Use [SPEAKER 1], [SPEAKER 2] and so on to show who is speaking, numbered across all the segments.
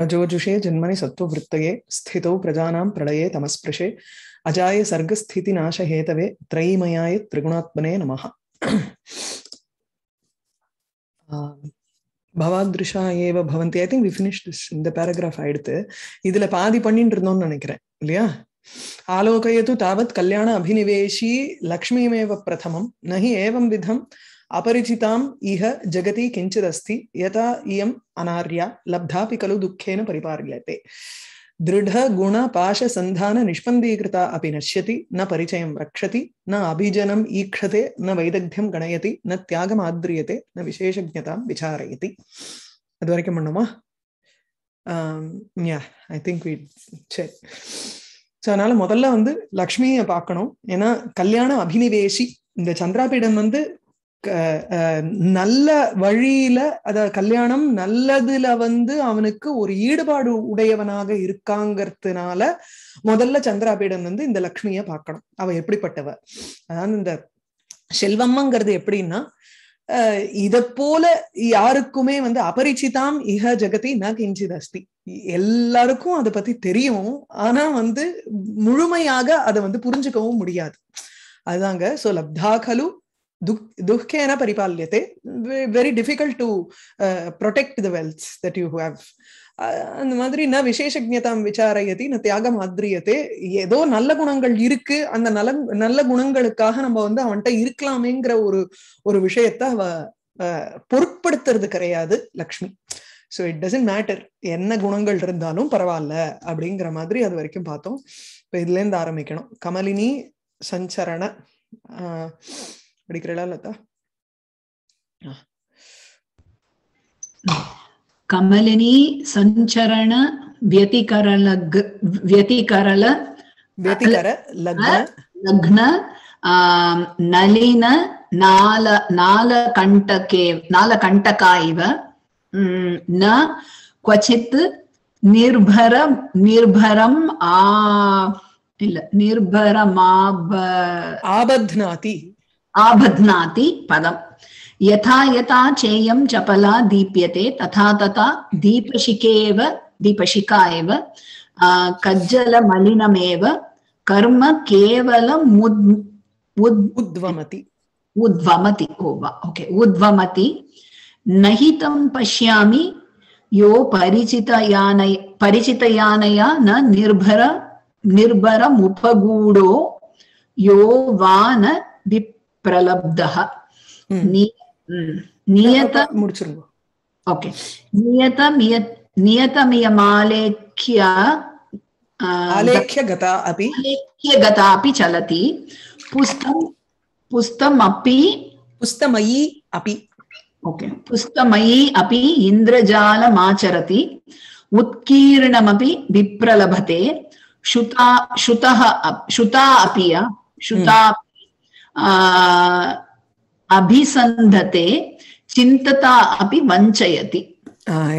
[SPEAKER 1] रजोजुषे जन्मनि सत्वृत्त स्थितौ प्रजानां प्रलये तमस्पृशे अजाय सर्गस्थितिनाशहेतवे त्रयीमयाय त्रिगुणात्मने नमः भवादृशा एव भवन्ति ऐ आलोकयतु तावत् कल्याण अभिनिवेशी लक्ष्मीमेव प्रथमं न हि एवंविधं अपरिचिताम् इह जगति किञ्चिदस्ति यथा इयम् अनार्या लब्धापि खलु दुःखेन परिपाल्यते दृढगुणपाशसन्धाननिष्पन्दीकृता अपि नश्यति न परिचयं रक्षति न अभिजनम् ईक्षते न वैदग्ध्यं गणयति न त्यागमाद्रियते न विशेषज्ञतां विचारयति அது வரைக்கும் பண்ணுமா யா ஐ திங்க் வி சரி ஸோ அதனால முதல்ல வந்து லக்ஷ்மியை பார்க்கணும் ஏன்னா கல்யாண அபினிவேஷி இந்த சந்திராபீடம் வந்து நல்ல வழியில அத கல்யாணம் நல்லதுல வந்து அவனுக்கு ஒரு ஈடுபாடு உடையவனாக இருக்காங்கிறதுனால முதல்ல சந்திராபீடன் வந்து இந்த லக்ஷ்மிய பார்க்கணும் அவ எப்படிப்பட்டவ அதாவது இந்த செல்வம்மாங்கிறது எப்படின்னா இத போல யாருக்குமே வந்து அபரிச்சிதாம் இக ஜெகதி ந கிஞ்சித் அஸ்தி எல்லாருக்கும் அதை பத்தி தெரியும் ஆனா வந்து முழுமையாக அதை வந்து புரிஞ்சுக்கவும் முடியாது அதுதாங்க சோ லப்தா கலு Duh, na paripalyate. Very difficult to uh, protect the wealth that you have. அந்த மாதிரி ந விசேஷஜதாம் விசாரயதி ந தியாகம் ஆத்ரியதே ஏதோ நல்ல குணங்கள் இருக்கு அந்த நல்ல நல்ல குணங்களுக்காக நம்ம வந்து அவன்கிட்ட இருக்கலாமேங்கிற ஒரு ஒரு விஷயத்த அவ பொருட்படுத்துறது கிடையாது Lakshmi so it doesn't matter என்ன குணங்கள் இருந்தாலும் பரவாயில்ல அப்படிங்கிற மாதிரி அது வரைக்கும் பார்த்தோம் இப்போ இதுலேருந்து ஆரம்பிக்கணும் கமலினி சஞ்சரண ஆஹ் Recuerda la
[SPEAKER 2] ಕಮಲಿನಿ ಸಂಚರಣ ವ್ಯತಿಕರ ಲಗ್ ವ್ಯತಿಕರ ಲಗ್ನ ನಲಿನ ನಾಲ ನಾಲಕಂಟಕೆ ನಾಲಕಂಟಕ ಇವ ನ ಕ್ವಚಿತ್ ನಿರ್ಭರ ನಿರ್ಭರಂ ಆ ಇಲ್ಲ ಆಬಧ್ನಾತಿ आबध्नाति पदम् यथा यथा चेयं चपला दीप्यते तथा तथा दीपशिखे एव दीपशिखा एव कज्जलमलिनमेव कर्म केवलं मुद् उद्वमति ओ वा ओके उद्वमति न हि तं पश्यामि यो परिचितयानय परिचितयानया न निर्भर निर्भरमुपगूढो यो वा न विप् பிரலப்தா நியத ஓகே चलति पुस्तम पुस्तमयी अपि ओके पुस्तमयी अपि इन्द्रजालमाचरति उत्कीर्णमपि विप्रलभते श्रुता श्रुतः श्रुता अपि हम्म। श्रुता அபிசந்ததே சிந்ததா அப்படி
[SPEAKER 1] வஞ்சயதி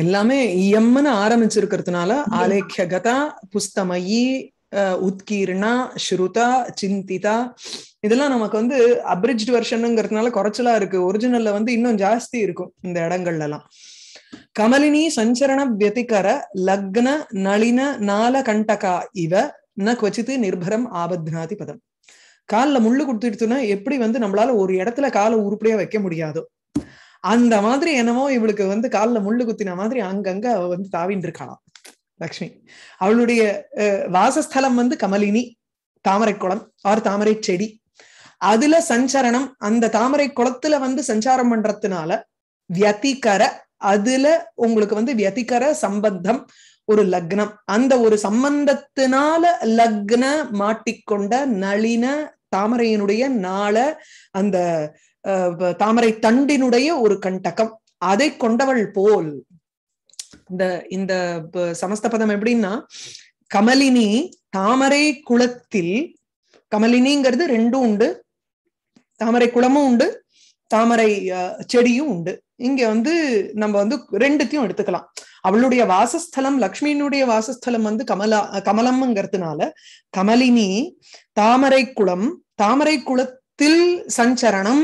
[SPEAKER 1] எல்லாமே இயம்னு ஆரம்பிச்சிருக்கிறதுனால ஆலேக்கியகதா புஸ்தமயி உத்கீர்ணா ஸ்ருதா சிந்திதா இதெல்லாம் நமக்கு வந்து அப்ரிஜ்ட் வெர்ஷனுங்கிறதுனால குறைச்சலா இருக்கு ஒரிஜினல்ல வந்து இன்னும் ஜாஸ்தி இருக்கும் இந்த இடங்கள்ல எல்லாம் கமலினி சஞ்சரண வியதிகர லக்ன நளின நால கண்டகா இவ ந கொச்சித்து நிர்பரம் ஆபத்னாதி பதம் காலில் முள்ளு கொடுத்துட்டுனா எப்படி வந்து நம்மளால ஒரு இடத்துல காலை உருப்படியா வைக்க முடியாதோ அந்த மாதிரி என்னமோ இவளுக்கு வந்து காலில் முள்ளு குத்தின மாதிரி அங்கங்க அவ வந்து தாவின் இருக்கலாம் லக்ஷ்மி அவளுடைய வாசஸ்தலம் வந்து கமலினி தாமரை குளம் ஆறு தாமரை செடி அதுல சஞ்சரணம் அந்த தாமரை குளத்துல வந்து சஞ்சாரம் பண்றதுனால வியதிகர அதுல உங்களுக்கு வந்து வியதிகர சம்பந்தம் ஒரு லக்னம் அந்த ஒரு சம்பந்தத்தினால லக்ன மாட்டிக்கொண்ட நளின தாமரையினுடைய நாள அந்த தாமரை தண்டினுடைய ஒரு கண்டகம் அதை கொண்டவள் போல் இந்த இந்த சமஸ்தபதம் எப்படின்னா கமலினி தாமரை குளத்தில் கமலினிங்கிறது ரெண்டும் உண்டு தாமரை குளமும் உண்டு தாமரை செடியும் உண்டு இங்க வந்து நம்ம வந்து ரெண்டுத்தையும் எடுத்துக்கலாம் அவளுடைய வாசஸ்தலம் லக்ஷ்மியினுடைய வாசஸ்தலம் வந்து கமலா கமலம்ங்கிறதுனால கமலினி தாமரை குளம் தாமரை குளத்தில் சஞ்சரணம்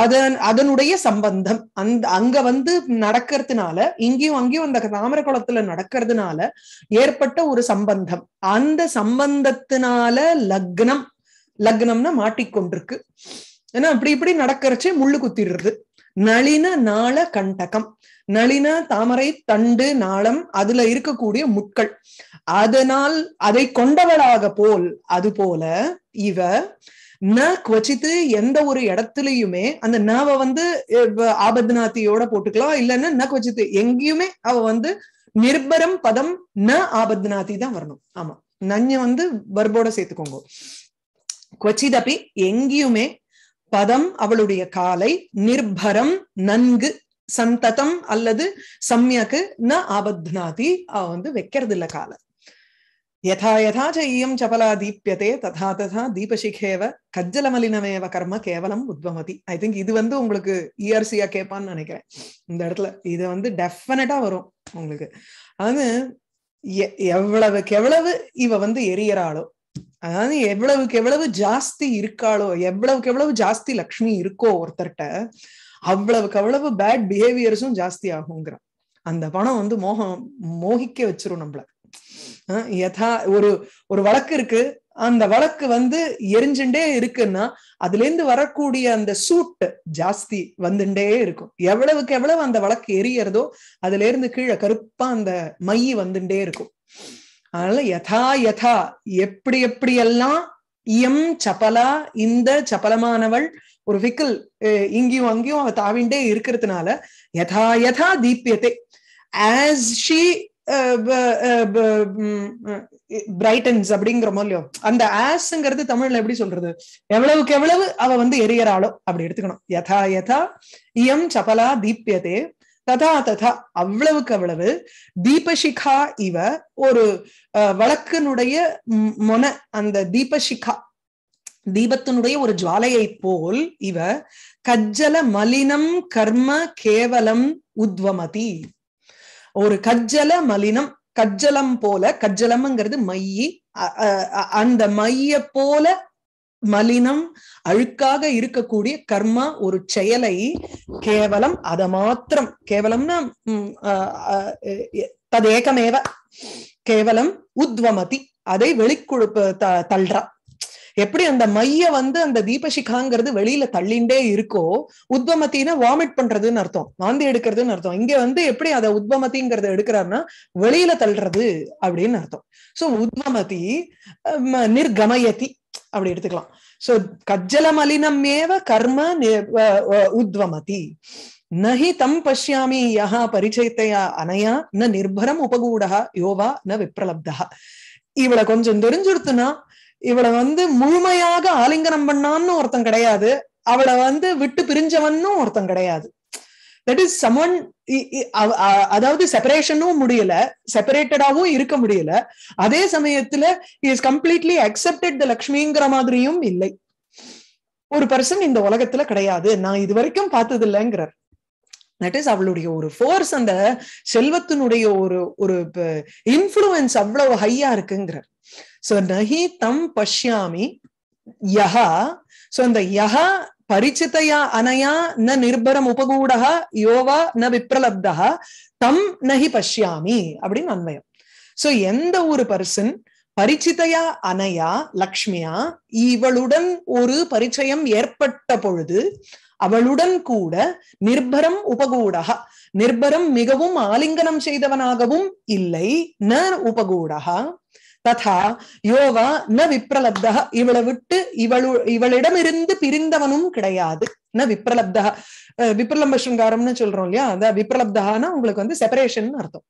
[SPEAKER 1] அதன் அதனுடைய சம்பந்தம் அந்த அங்க வந்து நடக்கிறதுனால இங்கேயும் அங்கேயும் அந்த தாமர குளத்துல நடக்கிறதுனால ஏற்பட்ட ஒரு சம்பந்தம் அந்த சம்பந்தத்தினால லக்னம் லக்னம்னா மாட்டிக்கொண்டிருக்கு ஏன்னா அப்படி இப்படி நடக்கிறச்சே முள்ளு குத்திடுறது நளின நாள கண்டகம் நளின தாமரை தண்டு நாளம் அதுல இருக்கக்கூடிய முட்கள் அதனால் அதை கொண்டவளாக போல் அது போல இவ ந குவச்சித்து எந்த ஒரு இடத்துலயுமே அந்த நவ வந்து ஆபத்நாத்தியோட போட்டுக்கலாம் இல்லைன்னா ந குவச்சித்து எங்கேயுமே அவ வந்து நிர்பரம் பதம் ந ஆபத்நாதி தான் வரணும் ஆமா நஞ்ச வந்து வர்போட சேர்த்துக்கோங்க குவச்சிதப்பி எங்கேயுமே பதம் அவளுடைய காலை நிர்பரம் நன்கு சந்ததம் அல்லது சமயக்கு ந ஆபத்னாதி அவ வந்து வைக்கிறது இல்ல காலை யதா யதா செய்யும் இயம் சபலா தீபியதே ததா ததா தீபசிகேவ கஜ்ஜலமலினமேவ கர்ம கேவலம் உத்வமதி ஐ திங்க் இது வந்து உங்களுக்கு இயர்சியா e கேட்பான்னு நினைக்கிறேன் இந்த இடத்துல இது வந்து டெஃபினட்டா வரும் உங்களுக்கு அது எவ்வளவுக்கு எவ்வளவு இவ வந்து எரியறாளோ அதாவது எவ்வளவுக்கு எவ்வளவு ஜாஸ்தி இருக்காளோ எவ்வளவுக்கு எவ்வளவு ஜாஸ்தி லக்ஷ்மி இருக்கோ ஒருத்தர்கிட்ட அவ்வளவுக்கு அவ்வளவு பேட் பிஹேவியர்ஸும் ஜாஸ்தி ஆகுங்கிற அந்த பணம் வந்து மோகம் மோகிக்க வச்சிரும் நம்மள யதா ஒரு ஒரு வழக்கு இருக்கு அந்த வழக்கு வந்து எரிஞ்சுட்டே இருக்குன்னா அதுல இருந்து வரக்கூடிய அந்த சூட்டு ஜாஸ்தி வந்துட்டே இருக்கும் எவ்வளவுக்கு எவ்வளவு அந்த வழக்கு எரியறதோ அதுல இருந்து கீழே கருப்பா அந்த மை வந்துட்டே இருக்கும் அதனால யதா யதா எப்படி எப்படி எல்லாம் இயம் சப்பலா இந்த சப்பலமானவள் ஒரு விக்கல் இங்கேயும் அங்கேயும் அவ தாவிண்டே இருக்கிறதுனால யதா யதா தீபியத்தை ஆஸ் ஷி பிரைட்டன்ஸ் அப்படிங்கிற இல்லையோ அந்த ஆஸ்ங்கிறது தமிழ்ல எப்படி சொல்றது எவ்வளவுக்கு எவ்வளவு அவ வந்து எரியறாளோ அப்படி எடுத்துக்கணும் யதா யதா இயம் சபலா தீப்யதே ததா ததா அவ்வளவுக்கு அவ்வளவு தீபசிகா இவ ஒரு வழக்கினுடைய மொன அந்த தீபசிகா தீபத்தினுடைய ஒரு ஜுவாலையை போல் இவ கஜ்ஜல மலினம் கர்ம கேவலம் உத்வமதி ஒரு கஜ்ஜல மலினம் கஜ்ஜலம் போல கஜ்ஜலம்ங்கிறது மையி அந்த மைய போல மலினம் அழுக்காக இருக்கக்கூடிய கர்மா ஒரு செயலை கேவலம் அத மாத்திரம் கேவலம்னா ததேகமேவ கேவலம் உத்வமதி அதை வெளிக்கொழுப்பு தள்ளுறா எப்படி அந்த மைய வந்து அந்த தீபசிகாங்கிறது வெளியில தள்ளிண்டே இருக்கோ உத்வமத்தின்னா வாமிட் பண்றதுன்னு அர்த்தம் வாந்தி எடுக்கிறதுன்னு அர்த்தம் இங்க வந்து எப்படி அதை உத்வமதிங்கிறத எடுக்கிறாருன்னா வெளியில தள்ளுறது அப்படின்னு அர்த்தம் சோ உத்வமதி நிர்கமயதி அப்படி எடுத்துக்கலாம் சோ கஜ்ஜல ஏவ கர்ம உத்வமதி நஹி தம் பசியாமி யஹா பரிச்சயத்தையா அனையா ந நிர்பரம் உபகூடா யோவா ந விப்ரலப்தா இவளை கொஞ்சம் தெரிஞ்சுடுத்துனா இவளை வந்து முழுமையாக ஆலிங்கனம் பண்ணான்னு ஒருத்தன் கிடையாது அவளை வந்து விட்டு பிரிஞ்சவன்னும் ஒருத்தன் கிடையாது தட் இஸ் சமன் அதாவது செப்பரேஷனும் முடியல செப்பரேட்டடாவும் இருக்க முடியல அதே சமயத்துல இஸ் கம்ப்ளீட்லி அக்செப்டட் த லக்ஷ்மிங்கிற மாதிரியும் இல்லை ஒரு பர்சன் இந்த உலகத்துல கிடையாது நான் இது வரைக்கும் பார்த்தது இல்லைங்கிறார் தட் இஸ் அவளுடைய ஒரு ஃபோர்ஸ் அந்த செல்வத்தினுடைய ஒரு ஒரு இன்ஃபுளுன்ஸ் அவ்வளவு ஹையா இருக்குங்கிறார் சோ நஹி தம் பஷ்யாமி யஹா சோ அந்த யஹா பரிச்சிதையா அனையா ந நிர்பரம் உபகூடா யோவா ந விப்ரலப்தா தம் நகி பஷ்யாமி அப்படின்னு அன்வயம் சோ எந்த ஒரு பர்சன் பரிச்சிதையா அனையா லக்ஷ்மியா இவளுடன் ஒரு பரிச்சயம் ஏற்பட்ட பொழுது அவளுடன் கூட நிர்பரம் உபகூடக நிர்பரம் மிகவும் ஆலிங்கனம் செய்தவனாகவும் இல்லை ந உபகூடக ததா யோவா ந விப்ரலப்தா இவளை விட்டு இவளு இவளிடமிருந்து பிரிந்தவனும் கிடையாது ந விப்ரலப்தா விப்ரலம்ப சிருங்காரம்னு சொல்றோம் இல்லையா அந்த விப்ரலப்தான்னா உங்களுக்கு வந்து செப்பரேஷன் அர்த்தம்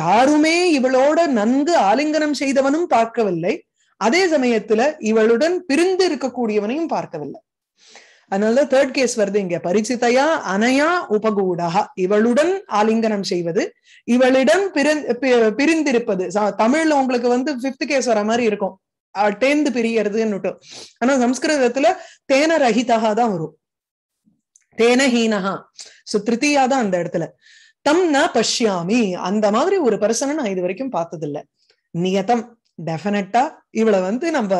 [SPEAKER 1] யாருமே இவளோட நன்கு ஆலிங்கனம் செய்தவனும் பார்க்கவில்லை அதே சமயத்துல இவளுடன் பிரிந்து இருக்கக்கூடியவனையும் பார்க்கவில்லை அதனாலதான் தேர்ட் கேஸ் வருது இங்க பரிச்சிதையா அனையா உபகூடா இவளுடன் ஆலிங்கனம் செய்வது இவளிடம் பிரிந்திருப்பது தமிழ்ல உங்களுக்கு வந்து பிப்த் கேஸ் வர மாதிரி இருக்கும் டேந்து பிரியறதுன்னு ஆனா சம்ஸ்கிருதத்துல தேன ரஹிதகா தான் வரும் தேனஹீனஹா சோ திருத்தியா தான் அந்த இடத்துல தம் ந பஷ்யாமி அந்த மாதிரி ஒரு பர்சனை நான் இது வரைக்கும் பார்த்தது இல்ல நியதம் டெஃபினட்டா இவளை வந்து நம்ம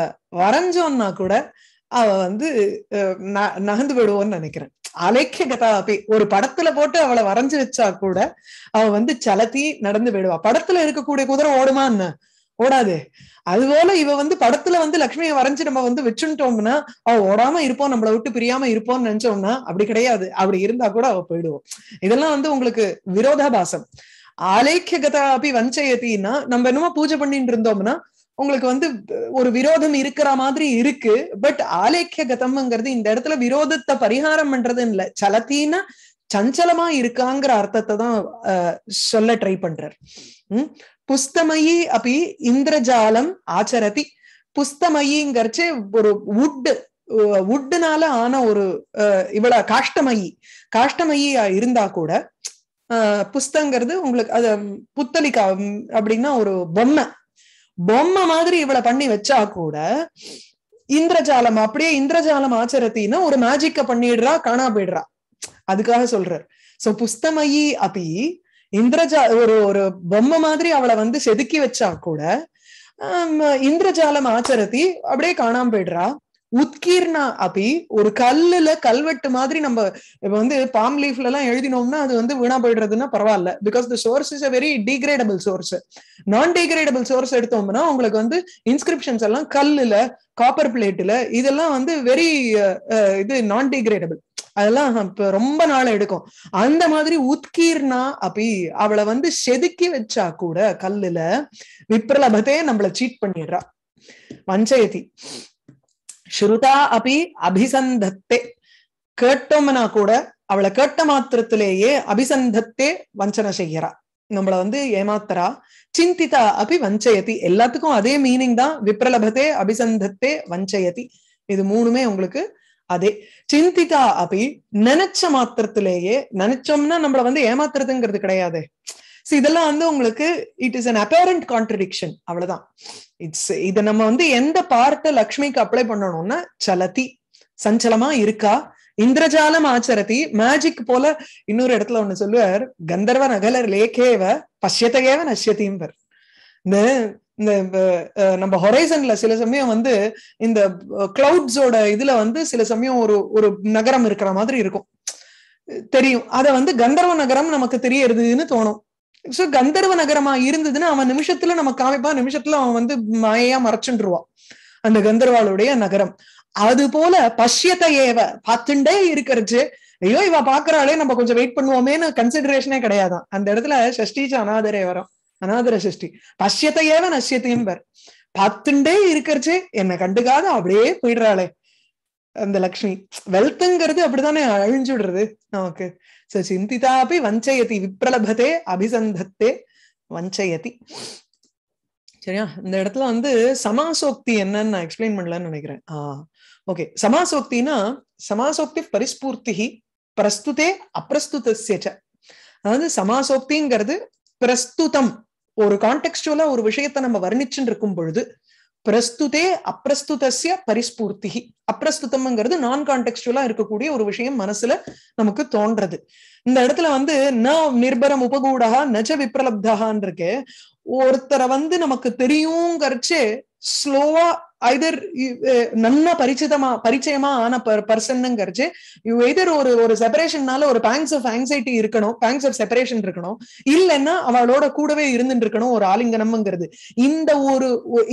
[SPEAKER 1] வரைஞ்சோம்னா கூட அவ வந்து நகர்ந்து விடுவோம்னு நினைக்கிறேன் அலைக்க கதாபி ஒரு படத்துல போட்டு அவளை வரைஞ்சு வச்சா கூட அவ வந்து சலத்தி நடந்து போயிடுவா படத்துல இருக்கக்கூடிய குதிரை ஓடுமா என்ன ஓடாது அது போல இவ வந்து படத்துல வந்து லக்ஷ்மியை வரைஞ்சு நம்ம வந்து வச்சுட்டோம்னா அவ ஓடாம இருப்போம் நம்மளை விட்டு பிரியாம இருப்போம்னு நினைச்சோம்னா அப்படி கிடையாது அப்படி இருந்தா கூட அவ போயிடுவோம் இதெல்லாம் வந்து உங்களுக்கு விரோதாபாசம் ஆலைக்கிய கதாபி வஞ்சயத்தின்னா நம்ம என்னமோ பூஜை பண்ணிட்டு இருந்தோம்னா உங்களுக்கு வந்து ஒரு விரோதம் இருக்கிற மாதிரி இருக்கு பட் ஆலேக்கிய கதம்ங்கிறது இந்த இடத்துல விரோதத்தை பரிகாரம் பண்றதுன்னு இல்ல சலத்தின்னா சஞ்சலமா இருக்காங்கிற அர்த்தத்தை தான் சொல்ல ட்ரை பண்றார் உம் புஸ்தமயி அப்படி இந்திரஜாலம் ஆச்சரதி புஸ்தமயிங்கிறச்சு ஒரு வுட் உட்டுனால ஆன ஒரு இவ்வளவு காஷ்டமயி காஷ்டமயியா இருந்தா கூட புஸ்தங்கிறது உங்களுக்கு அது புத்தலிக்கா அப்படின்னா ஒரு பொம்மை பொம்மை மாதிரி இவளை பண்ணி வச்சா கூட இந்திரஜாலம் அப்படியே இந்திரஜாலம் ஆச்சரத்தின்னு ஒரு மேஜிக்க பண்ணிடுறா காணா போயிடுறா அதுக்காக சொல்றார் சோ புஸ்தமயி அப்படி இந்திரஜா ஒரு ஒரு பொம்மை மாதிரி அவளை வந்து செதுக்கி வச்சா கூட இந்திரஜாலம் ஆச்சரத்தி அப்படியே காணாம போயிடுறா உத்கீர்ணா அபி ஒரு கல்லுல கல்வெட்டு மாதிரி நம்ம இப்ப வந்து பாம் லீஃப்ல எல்லாம் எழுதினோம்னா அது வந்து வீணா போயிடுறதுன்னா பரவாயில்ல because the source is a very degradable source non degradable source எடுத்தோம்னா உங்களுக்கு வந்து இன்ஸ்கிரிப்ஷன்ஸ் எல்லாம் கல்லுல காப்பர் பிளேட்ல இதெல்லாம் வந்து வெரி இது நான் டிகிரேடபிள் அதெல்லாம் ரொம்ப நாள் எடுக்கும் அந்த மாதிரி உத்கீர்ணா அப்படி அவளை வந்து செதுக்கி வச்சா கூட கல்லுல விப்ரலபதே நம்மளை சீட் பண்ணிடுறா பஞ்சயதி ஸ்ருதா அபி அபிசந்தத்தே கேட்டோம்னா கூட அவளை கேட்ட மாத்திரத்திலேயே அபிசந்தத்தே வஞ்சனை செய்கிறா நம்மள வந்து ஏமாத்தரா சிந்திதா அப்படி வஞ்சயதி எல்லாத்துக்கும் அதே மீனிங் தான் விப்ரலபத்தே அபிசந்தத்தே வஞ்சயதி இது மூணுமே உங்களுக்கு அதே சிந்திதா அப்படி நினைச்ச மாத்திரத்திலேயே நினைச்சோம்னா நம்மள வந்து ஏமாத்துறதுங்கிறது கிடையாது இதெல்லாம் வந்து உங்களுக்கு it is an apparent contradiction அவ்வளவுதான் இட்ஸ் இதை நம்ம வந்து எந்த பார்ட்டை லக்ஷ்மிக்கு அப்ளை பண்ணணும்னா சலதி சஞ்சலமா இருக்கா இந்திரஜாலம் ஆச்சரதி மேஜிக் போல இன்னொரு இடத்துல ஒண்ணு சொல்லுவார் கந்தர்வ நகலர் லேகேவ பசியத்தகேவ நஷ்யத்தின்பர் இந்த இந்த நம்ம ஹொரைசன்ல சில சமயம் வந்து இந்த கிளவுட்ஸோட இதுல வந்து சில சமயம் ஒரு ஒரு நகரம் இருக்கிற மாதிரி இருக்கும் தெரியும் அத வந்து கந்தர்வ நகரம் நமக்கு தெரியறதுன்னு தோணும் சோ கந்தர்வ நகரமா இருந்ததுன்னா அவன் நிமிஷத்துல நம்ம காமிப்பா நிமிஷத்துல அவன் வந்து மாயையா மறைச்சுருவான் அந்த கந்தர்வாளுடைய நகரம் அது போல பஷ்யத்தை ஏவ பார்த்துண்டே இருக்கிறச்சு ஐயோ இவ பாக்குறாளே நம்ம கொஞ்சம் வெயிட் பண்ணுவோமேன்னு கன்சிடரேஷனே கிடையாதான் அந்த இடத்துல சஷ்டிச்சு அனாதரே வரும் அனாதர சஷ்டி பஷ்யத்தை ஏவ நஷ்யத்தையும் பேர் பார்த்துண்டே இருக்கிறச்சு என்னை கண்டுக்காத அப்படியே போயிடுறாளே அந்த லக்ஷ்மி வெல்த்ங்கிறது அப்படித்தானே அழிஞ்சு விடுறது நமக்கு சோ சிந்திதாபி வஞ்சயதி விப்ரலபதே அபிசந்தத்தே வஞ்சயதி சரியா இந்த இடத்துல வந்து சமாசோக்தி என்னன்னு நான் எக்ஸ்பிளைன் பண்ணலன்னு நினைக்கிறேன் ஆஹ் ஓகே சமாசோக்தினா சமாசோக்தி பரிஸ்பூர்த்தி பிரஸ்துதே அப்பிரஸ்துத அதாவது சமாசோக்திங்கிறது பிரஸ்துதம் ஒரு கான்டெக்சுவலா ஒரு விஷயத்த நம்ம வர்ணிச்சுன்னு இருக்கும் பொழுது பிரஸ்துதே அப்பிரஸ்துதஸ்ய பரிஸ்பூர்த்தி அப்பிரஸ்துதம்ங்கிறது நான் கான்டெக்சுவலா இருக்கக்கூடிய ஒரு விஷயம் மனசுல நமக்கு தோன்றது இந்த இடத்துல வந்து ந நிர்பரம் உபகூடகா நஜ விப்ரலப்தகான் இருக்கு ஒருத்தரை வந்து நமக்கு தெரியுங்கிறச்சு ஸ்லோவா ஐதர் eh, நன்னா பரிச்சிதமா பரிச்சயமா ஆன இவ் எதர் ஒரு ஒரு செப்பரேஷன்னால ஒரு பேங்க்ஸ் ஆஃப் ஆங்ஸைட்டி இருக்கணும் பேங்க்ஸ் ஆஃப் செப்பரேஷன் இருக்கணும் இல்லைன்னா அவளோட கூடவே இருந்துட்டு இருக்கணும் ஒரு ஆலிங்கனம்ங்கிறது இந்த ஒரு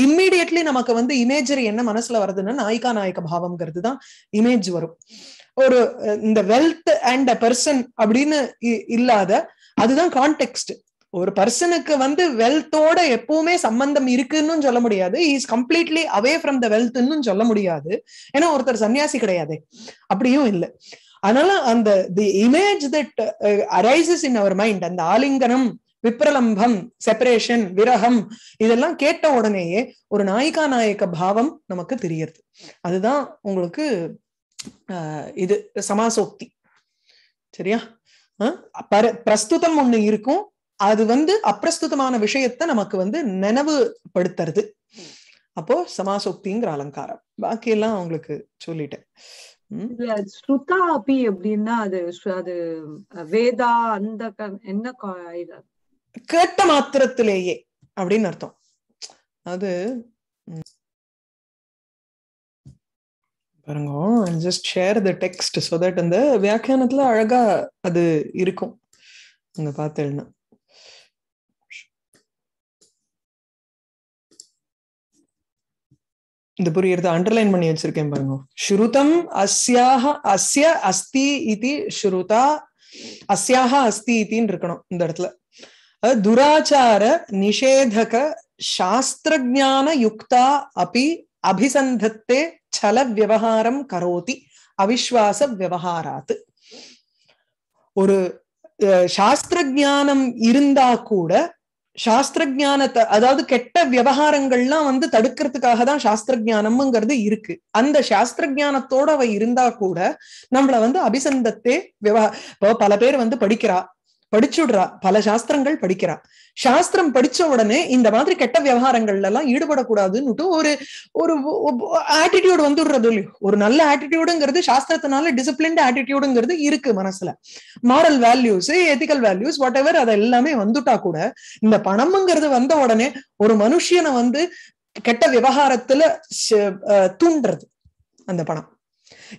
[SPEAKER 1] இம்மிடியட்லி நமக்கு வந்து இமேஜரி என்ன மனசுல வருதுன்னா நாய்கா நாயக்க பாவம்ங்கிறது தான் இமேஜ் வரும் ஒரு இந்த வெல்த் அண்ட் அ பர்சன் அப்படின்னு இல்லாத அதுதான் கான்டெக்ட் ஒரு பர்சனுக்கு வந்து வெல்த்தோட எப்பவுமே சம்பந்தம் இருக்குன்னு சொல்ல முடியாது is completely away from the வெல்த்னு சொல்ல முடியாது ஏன்னா ஒருத்தர் சன்னியாசி கிடையாது அப்படியும் இல்லை அதனால அந்த the image that arises in our mind அந்த ஆலிங்கனம் விப்ரலம்பம் செப்பரேஷன் விரகம் இதெல்லாம் கேட்ட உடனேயே ஒரு நாயிகா நாயக்க பாவம் நமக்கு தெரியறது அதுதான் உங்களுக்கு இது சமாசோக்தி சரியா பிரஸ்துதம் ஒண்ணு இருக்கும் அது வந்து அப்பிரஸ்துதமான விஷயத்த நமக்கு வந்து நினைவுபடுத்துறது அப்போ சமாசோக்திங்கிற அலங்காரம் பாக்கி எல்லாம் அவங்களுக்கு சொல்லிட்டேன் ஸ்ருதா அபி
[SPEAKER 3] அப்படின்னா அது அது வேதா அந்த என்ன கேட்ட மாத்திரத்திலேயே
[SPEAKER 1] அப்படின்னு அர்த்தம் அது பாருங்க just share the text so that அந்த வியாக்கியானத்துல அழகா அது இருக்கும் அங்க பாத்து இந்த புரியறத அண்டர்லைன் பண்ணி வச்சிருக்கேன் பாருங்க ஸ்ருதம் அஸ்யாக அஸ்ய அஸ்தி இது ஸ்ருதா அஸ்யாக அஸ்தி இத்தின்னு இருக்கணும் இந்த இடத்துல துராச்சார நிஷேதக சாஸ்திரஜான யுக்தா அப்படி அபிசந்தத்தே சல விவகாரம் கரோதி அவிஸ்வாச விவகாராத்து ஒரு சாஸ்திர ஜானம் இருந்தா கூட சாஸ்திர ஜானத்தை அதாவது கெட்ட விவகாரங்கள்லாம் வந்து தடுக்கிறதுக்காக தான் சாஸ்திர ஜானம்ங்கிறது இருக்கு அந்த சாஸ்திர ஜானத்தோட அவ இருந்தா கூட நம்மள வந்து அபிசந்தத்தே விவ பல பேர் வந்து படிக்கிறா படிச்சுடுறா பல சாஸ்திரங்கள் படிக்கிறா சாஸ்திரம் படிச்ச உடனே இந்த மாதிரி கெட்ட விவகாரங்கள்ல எல்லாம் ஈடுபடக்கூடாதுன்னுட்டு ஒரு ஒரு ஆட்டிடியூட் வந்துடுறது இல்லையோ ஒரு நல்ல ஆட்டிடியூடுங்கிறது சாஸ்திரத்தினால டிசிப்ளின்டு ஆட்டிடியூடுங்கிறது இருக்கு மனசுல moral values ethical values whatever அது எல்லாமே வந்துட்டா கூட இந்த பணம்ங்கிறது வந்த உடனே ஒரு மனுஷியனை வந்து கெட்ட விவகாரத்துல தூண்டுறது அந்த பணம்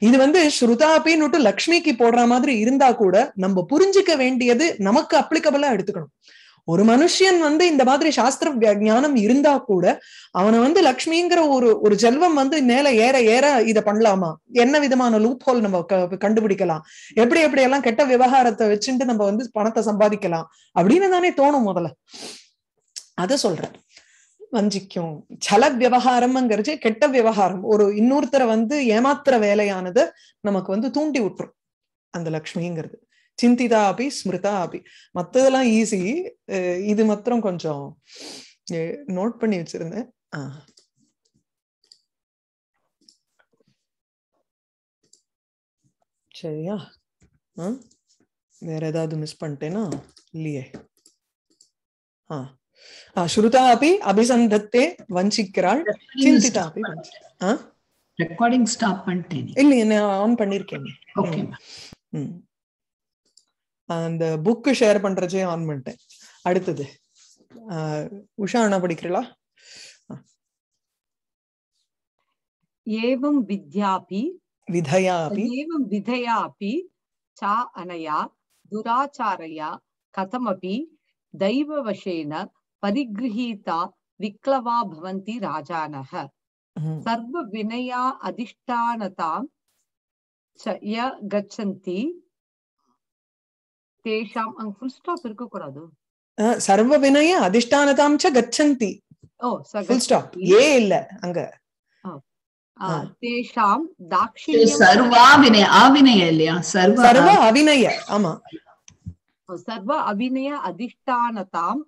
[SPEAKER 1] இது வந்து ஸ்ருதாபின்னுட்டு லக்ஷ்மிக்கு போடுற மாதிரி இருந்தா கூட நம்ம புரிஞ்சுக்க வேண்டியது நமக்கு அப்ளிகபிளா எடுத்துக்கணும் ஒரு மனுஷன் வந்து இந்த மாதிரி சாஸ்திர ஞானம் இருந்தா கூட அவனை வந்து லக்ஷ்மிங்கிற ஒரு ஒரு செல்வம் வந்து மேல ஏற ஏற இதை பண்ணலாமா என்ன விதமான லூப் ஹோல் நம்ம கண்டுபிடிக்கலாம் எப்படி எப்படி எல்லாம் கெட்ட விவகாரத்தை வச்சுட்டு நம்ம வந்து பணத்தை சம்பாதிக்கலாம் அப்படின்னு தானே தோணும் முதல்ல அத சொல்றேன் வஞ்சிக்கும் சல விவகாரம்ங்கிறச்சு கெட்ட விவகாரம் ஒரு இன்னொருத்தரை வந்து ஏமாத்துற வேலையானது நமக்கு வந்து தூண்டி விட்டுரும் அந்த லக்ஷ்மிங்கிறது சிந்திதா அப்படி ஸ்மிருதா அபி மத்ததெல்லாம் ஈஸி இது மாத்திரம் கொஞ்சம் நோட் பண்ணி வச்சிருந்தேன் ஆஹ் சரியா வேற ஏதாவது மிஸ் பண்ணிட்டேன்னா இல்லையே ஆ ஸ்ருதா அப்படி அபிசந்தத்தை வஞ்சிக்கிறாள் சிந்திதா அப்படி ரெக்கார்டிங் ஸ்டாப் பண்ணிட்டேன் இல்ல நான் ஆன் பண்ணிருக்கேன் ஓகே அந்த புக் ஷேர் பண்றதே ஆன் பண்ணிட்டேன் அடுத்தது உஷா அண்ணா படிக்கிறீங்களா
[SPEAKER 3] ஏவம் வித்யாபி
[SPEAKER 1] விதயாபி
[SPEAKER 3] ஏவம் விதயாபி சா அனயா துராச்சாரயா கதமபி தெய்வவசேன परिगृहीता विक्लवा भवन्ति राजानः सर्वविनया अधिष्ठानतां च य
[SPEAKER 1] गच्छन्ति
[SPEAKER 3] तेषां फुल् स्टाप् इरुककूडादु
[SPEAKER 1] சர்வ வினய அதிஷ்டானதாம் ச கச்சந்தி ஓ ஃபுல் ஸ்டாப் ஏ இல்ல அங்க
[SPEAKER 3] தேஷாம் தாட்சிணியம் சர்வா வினய
[SPEAKER 2] அவினய இல்லையா சர்வ சர்வ அவினய ஆமா
[SPEAKER 3] சர்வ அவினய அதிஷ்டானதாம்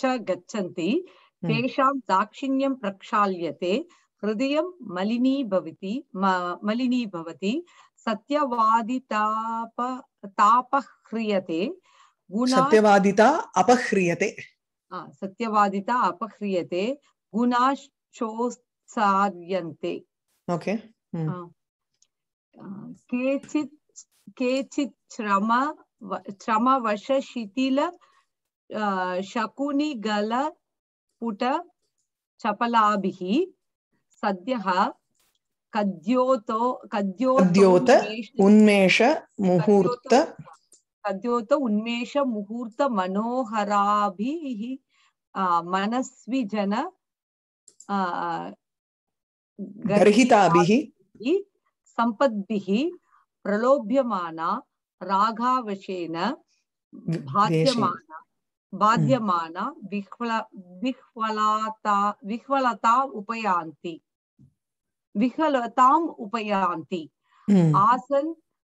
[SPEAKER 3] च गच्छन्ति हम्म। तेषां दाक्षिण्यं प्रक्षाल्यते हृदयं मलिनीभवति मलिनीभवति सत्यवादिताप तापह्रियते सत्यवादिता
[SPEAKER 1] अपह्रियते
[SPEAKER 3] सत्यवादिता अपह्रियते गुणाश्चोत्सार्यन्ते
[SPEAKER 1] ओके हम्म।
[SPEAKER 3] केचित् केचित् श्रम श्रमवश शकुनि गल पुट चपलाभिः सद्यः कद्योतो कद्योत
[SPEAKER 1] उन्मेष मुहूर्त
[SPEAKER 3] कद्योत उन्मेष मुहूर्त मनोहराभिः मनस्विजन गर्हिताभिः सम्पद्भिः प्रलोभ्यमाना रागावशेन
[SPEAKER 1] भाद्यमाना
[SPEAKER 3] बाध्यमाना हम्म। विह्वलता विह्वलताम् उपयान्ति विह्वलताम् उपयान्ति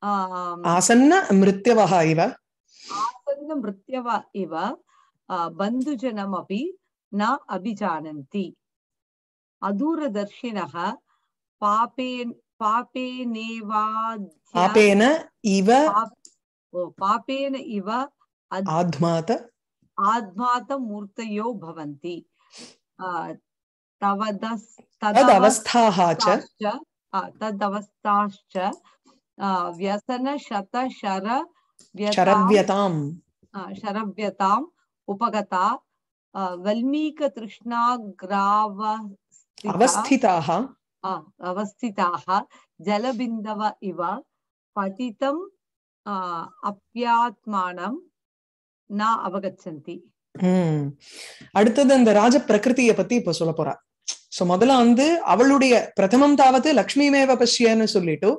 [SPEAKER 3] आसन्न
[SPEAKER 1] मृत्यवः इव
[SPEAKER 3] आसन्न मृत्यव इव बन्धुजनमपि न अभिजानन्ति अदूरदर्शिनः पापेन पापेनेवाद्य
[SPEAKER 1] पापेन इव
[SPEAKER 3] पापेन इव अध्मात आध्वातमूर्तयो भवन्ति तदवस्थाश्च व्यसनशतशर शरव्यताम् उपगता वल्मीकतृष्णाग्रावस्थिता अवस्थिताः अवस्थिताः जलबिन्दव इव पतितम् अप्यात्मानं न அவகச்சந்தி
[SPEAKER 1] அடுத்தது அந்த ராஜ பிரகிருதிய பத்தி இப்ப சொல்ல போறா சோ முதல்ல வந்து அவளுடைய பிரதமம் தாவது லக்ஷ்மி மேவ பசியன்னு சொல்லிட்டு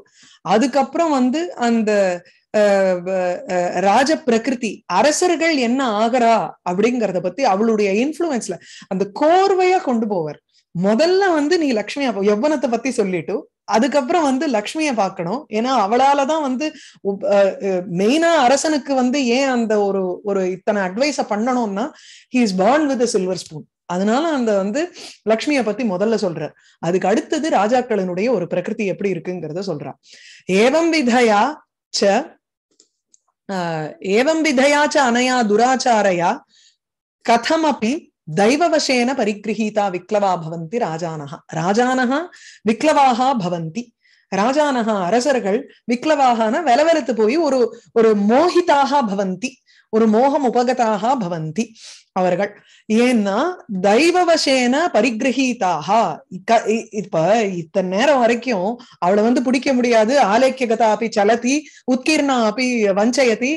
[SPEAKER 1] அதுக்கப்புறம் வந்து அந்த ராஜ பிரகிருதி அரசர்கள் என்ன ஆகிறா அப்படிங்கறத பத்தி அவளுடைய இன்ஃபுளுன்ஸ்ல அந்த கோர்வையா கொண்டு போவார் முதல்ல வந்து நீ லக்ஷ்மிய யவனத்தை பத்தி சொல்லிட்டு அதுக்கப்புறம் வந்து லக்ஷ்மிய பார்க்கணும் ஏன்னா அவளாலதான் வந்து மெயினா அரசனுக்கு வந்து ஏன் அந்த ஒரு ஒரு இத்தனை அட்வைஸ பண்ணணும்னா he is born with silver spoon அதனால அந்த வந்து லக்ஷ்மிய பத்தி முதல்ல சொல்றார் அதுக்கு அடுத்தது ராஜாக்களினுடைய ஒரு பிரகிருதி எப்படி இருக்குங்கிறத சொல்றா ஏவம் விதையா ச ஏவம் விதையா ச துராச்சாரையா கதம் அப்படி தைவவசேன परिगृहीता விக்லவா பவந்தி ராஜானஹா ராஜானஹா விக்லவாக பவந்தி ராஜானஹா அரசர்கள் விக்லவாகன வெலவெலத்து போய் ஒரு ஒரு மோகிதாக பவந்தி ஒரு மோகம் உபகதாக பவந்தி அவர்கள் ஏன்னா தெய்வவசேன பரிகிரகிதாக இப்ப இத்தனை நேரம் வரைக்கும் அவளை வந்து பிடிக்க முடியாது ஆலேக்கியகதா அப்படி சலத்தி உத்கீர்ணா அப்படி வஞ்சயத்தி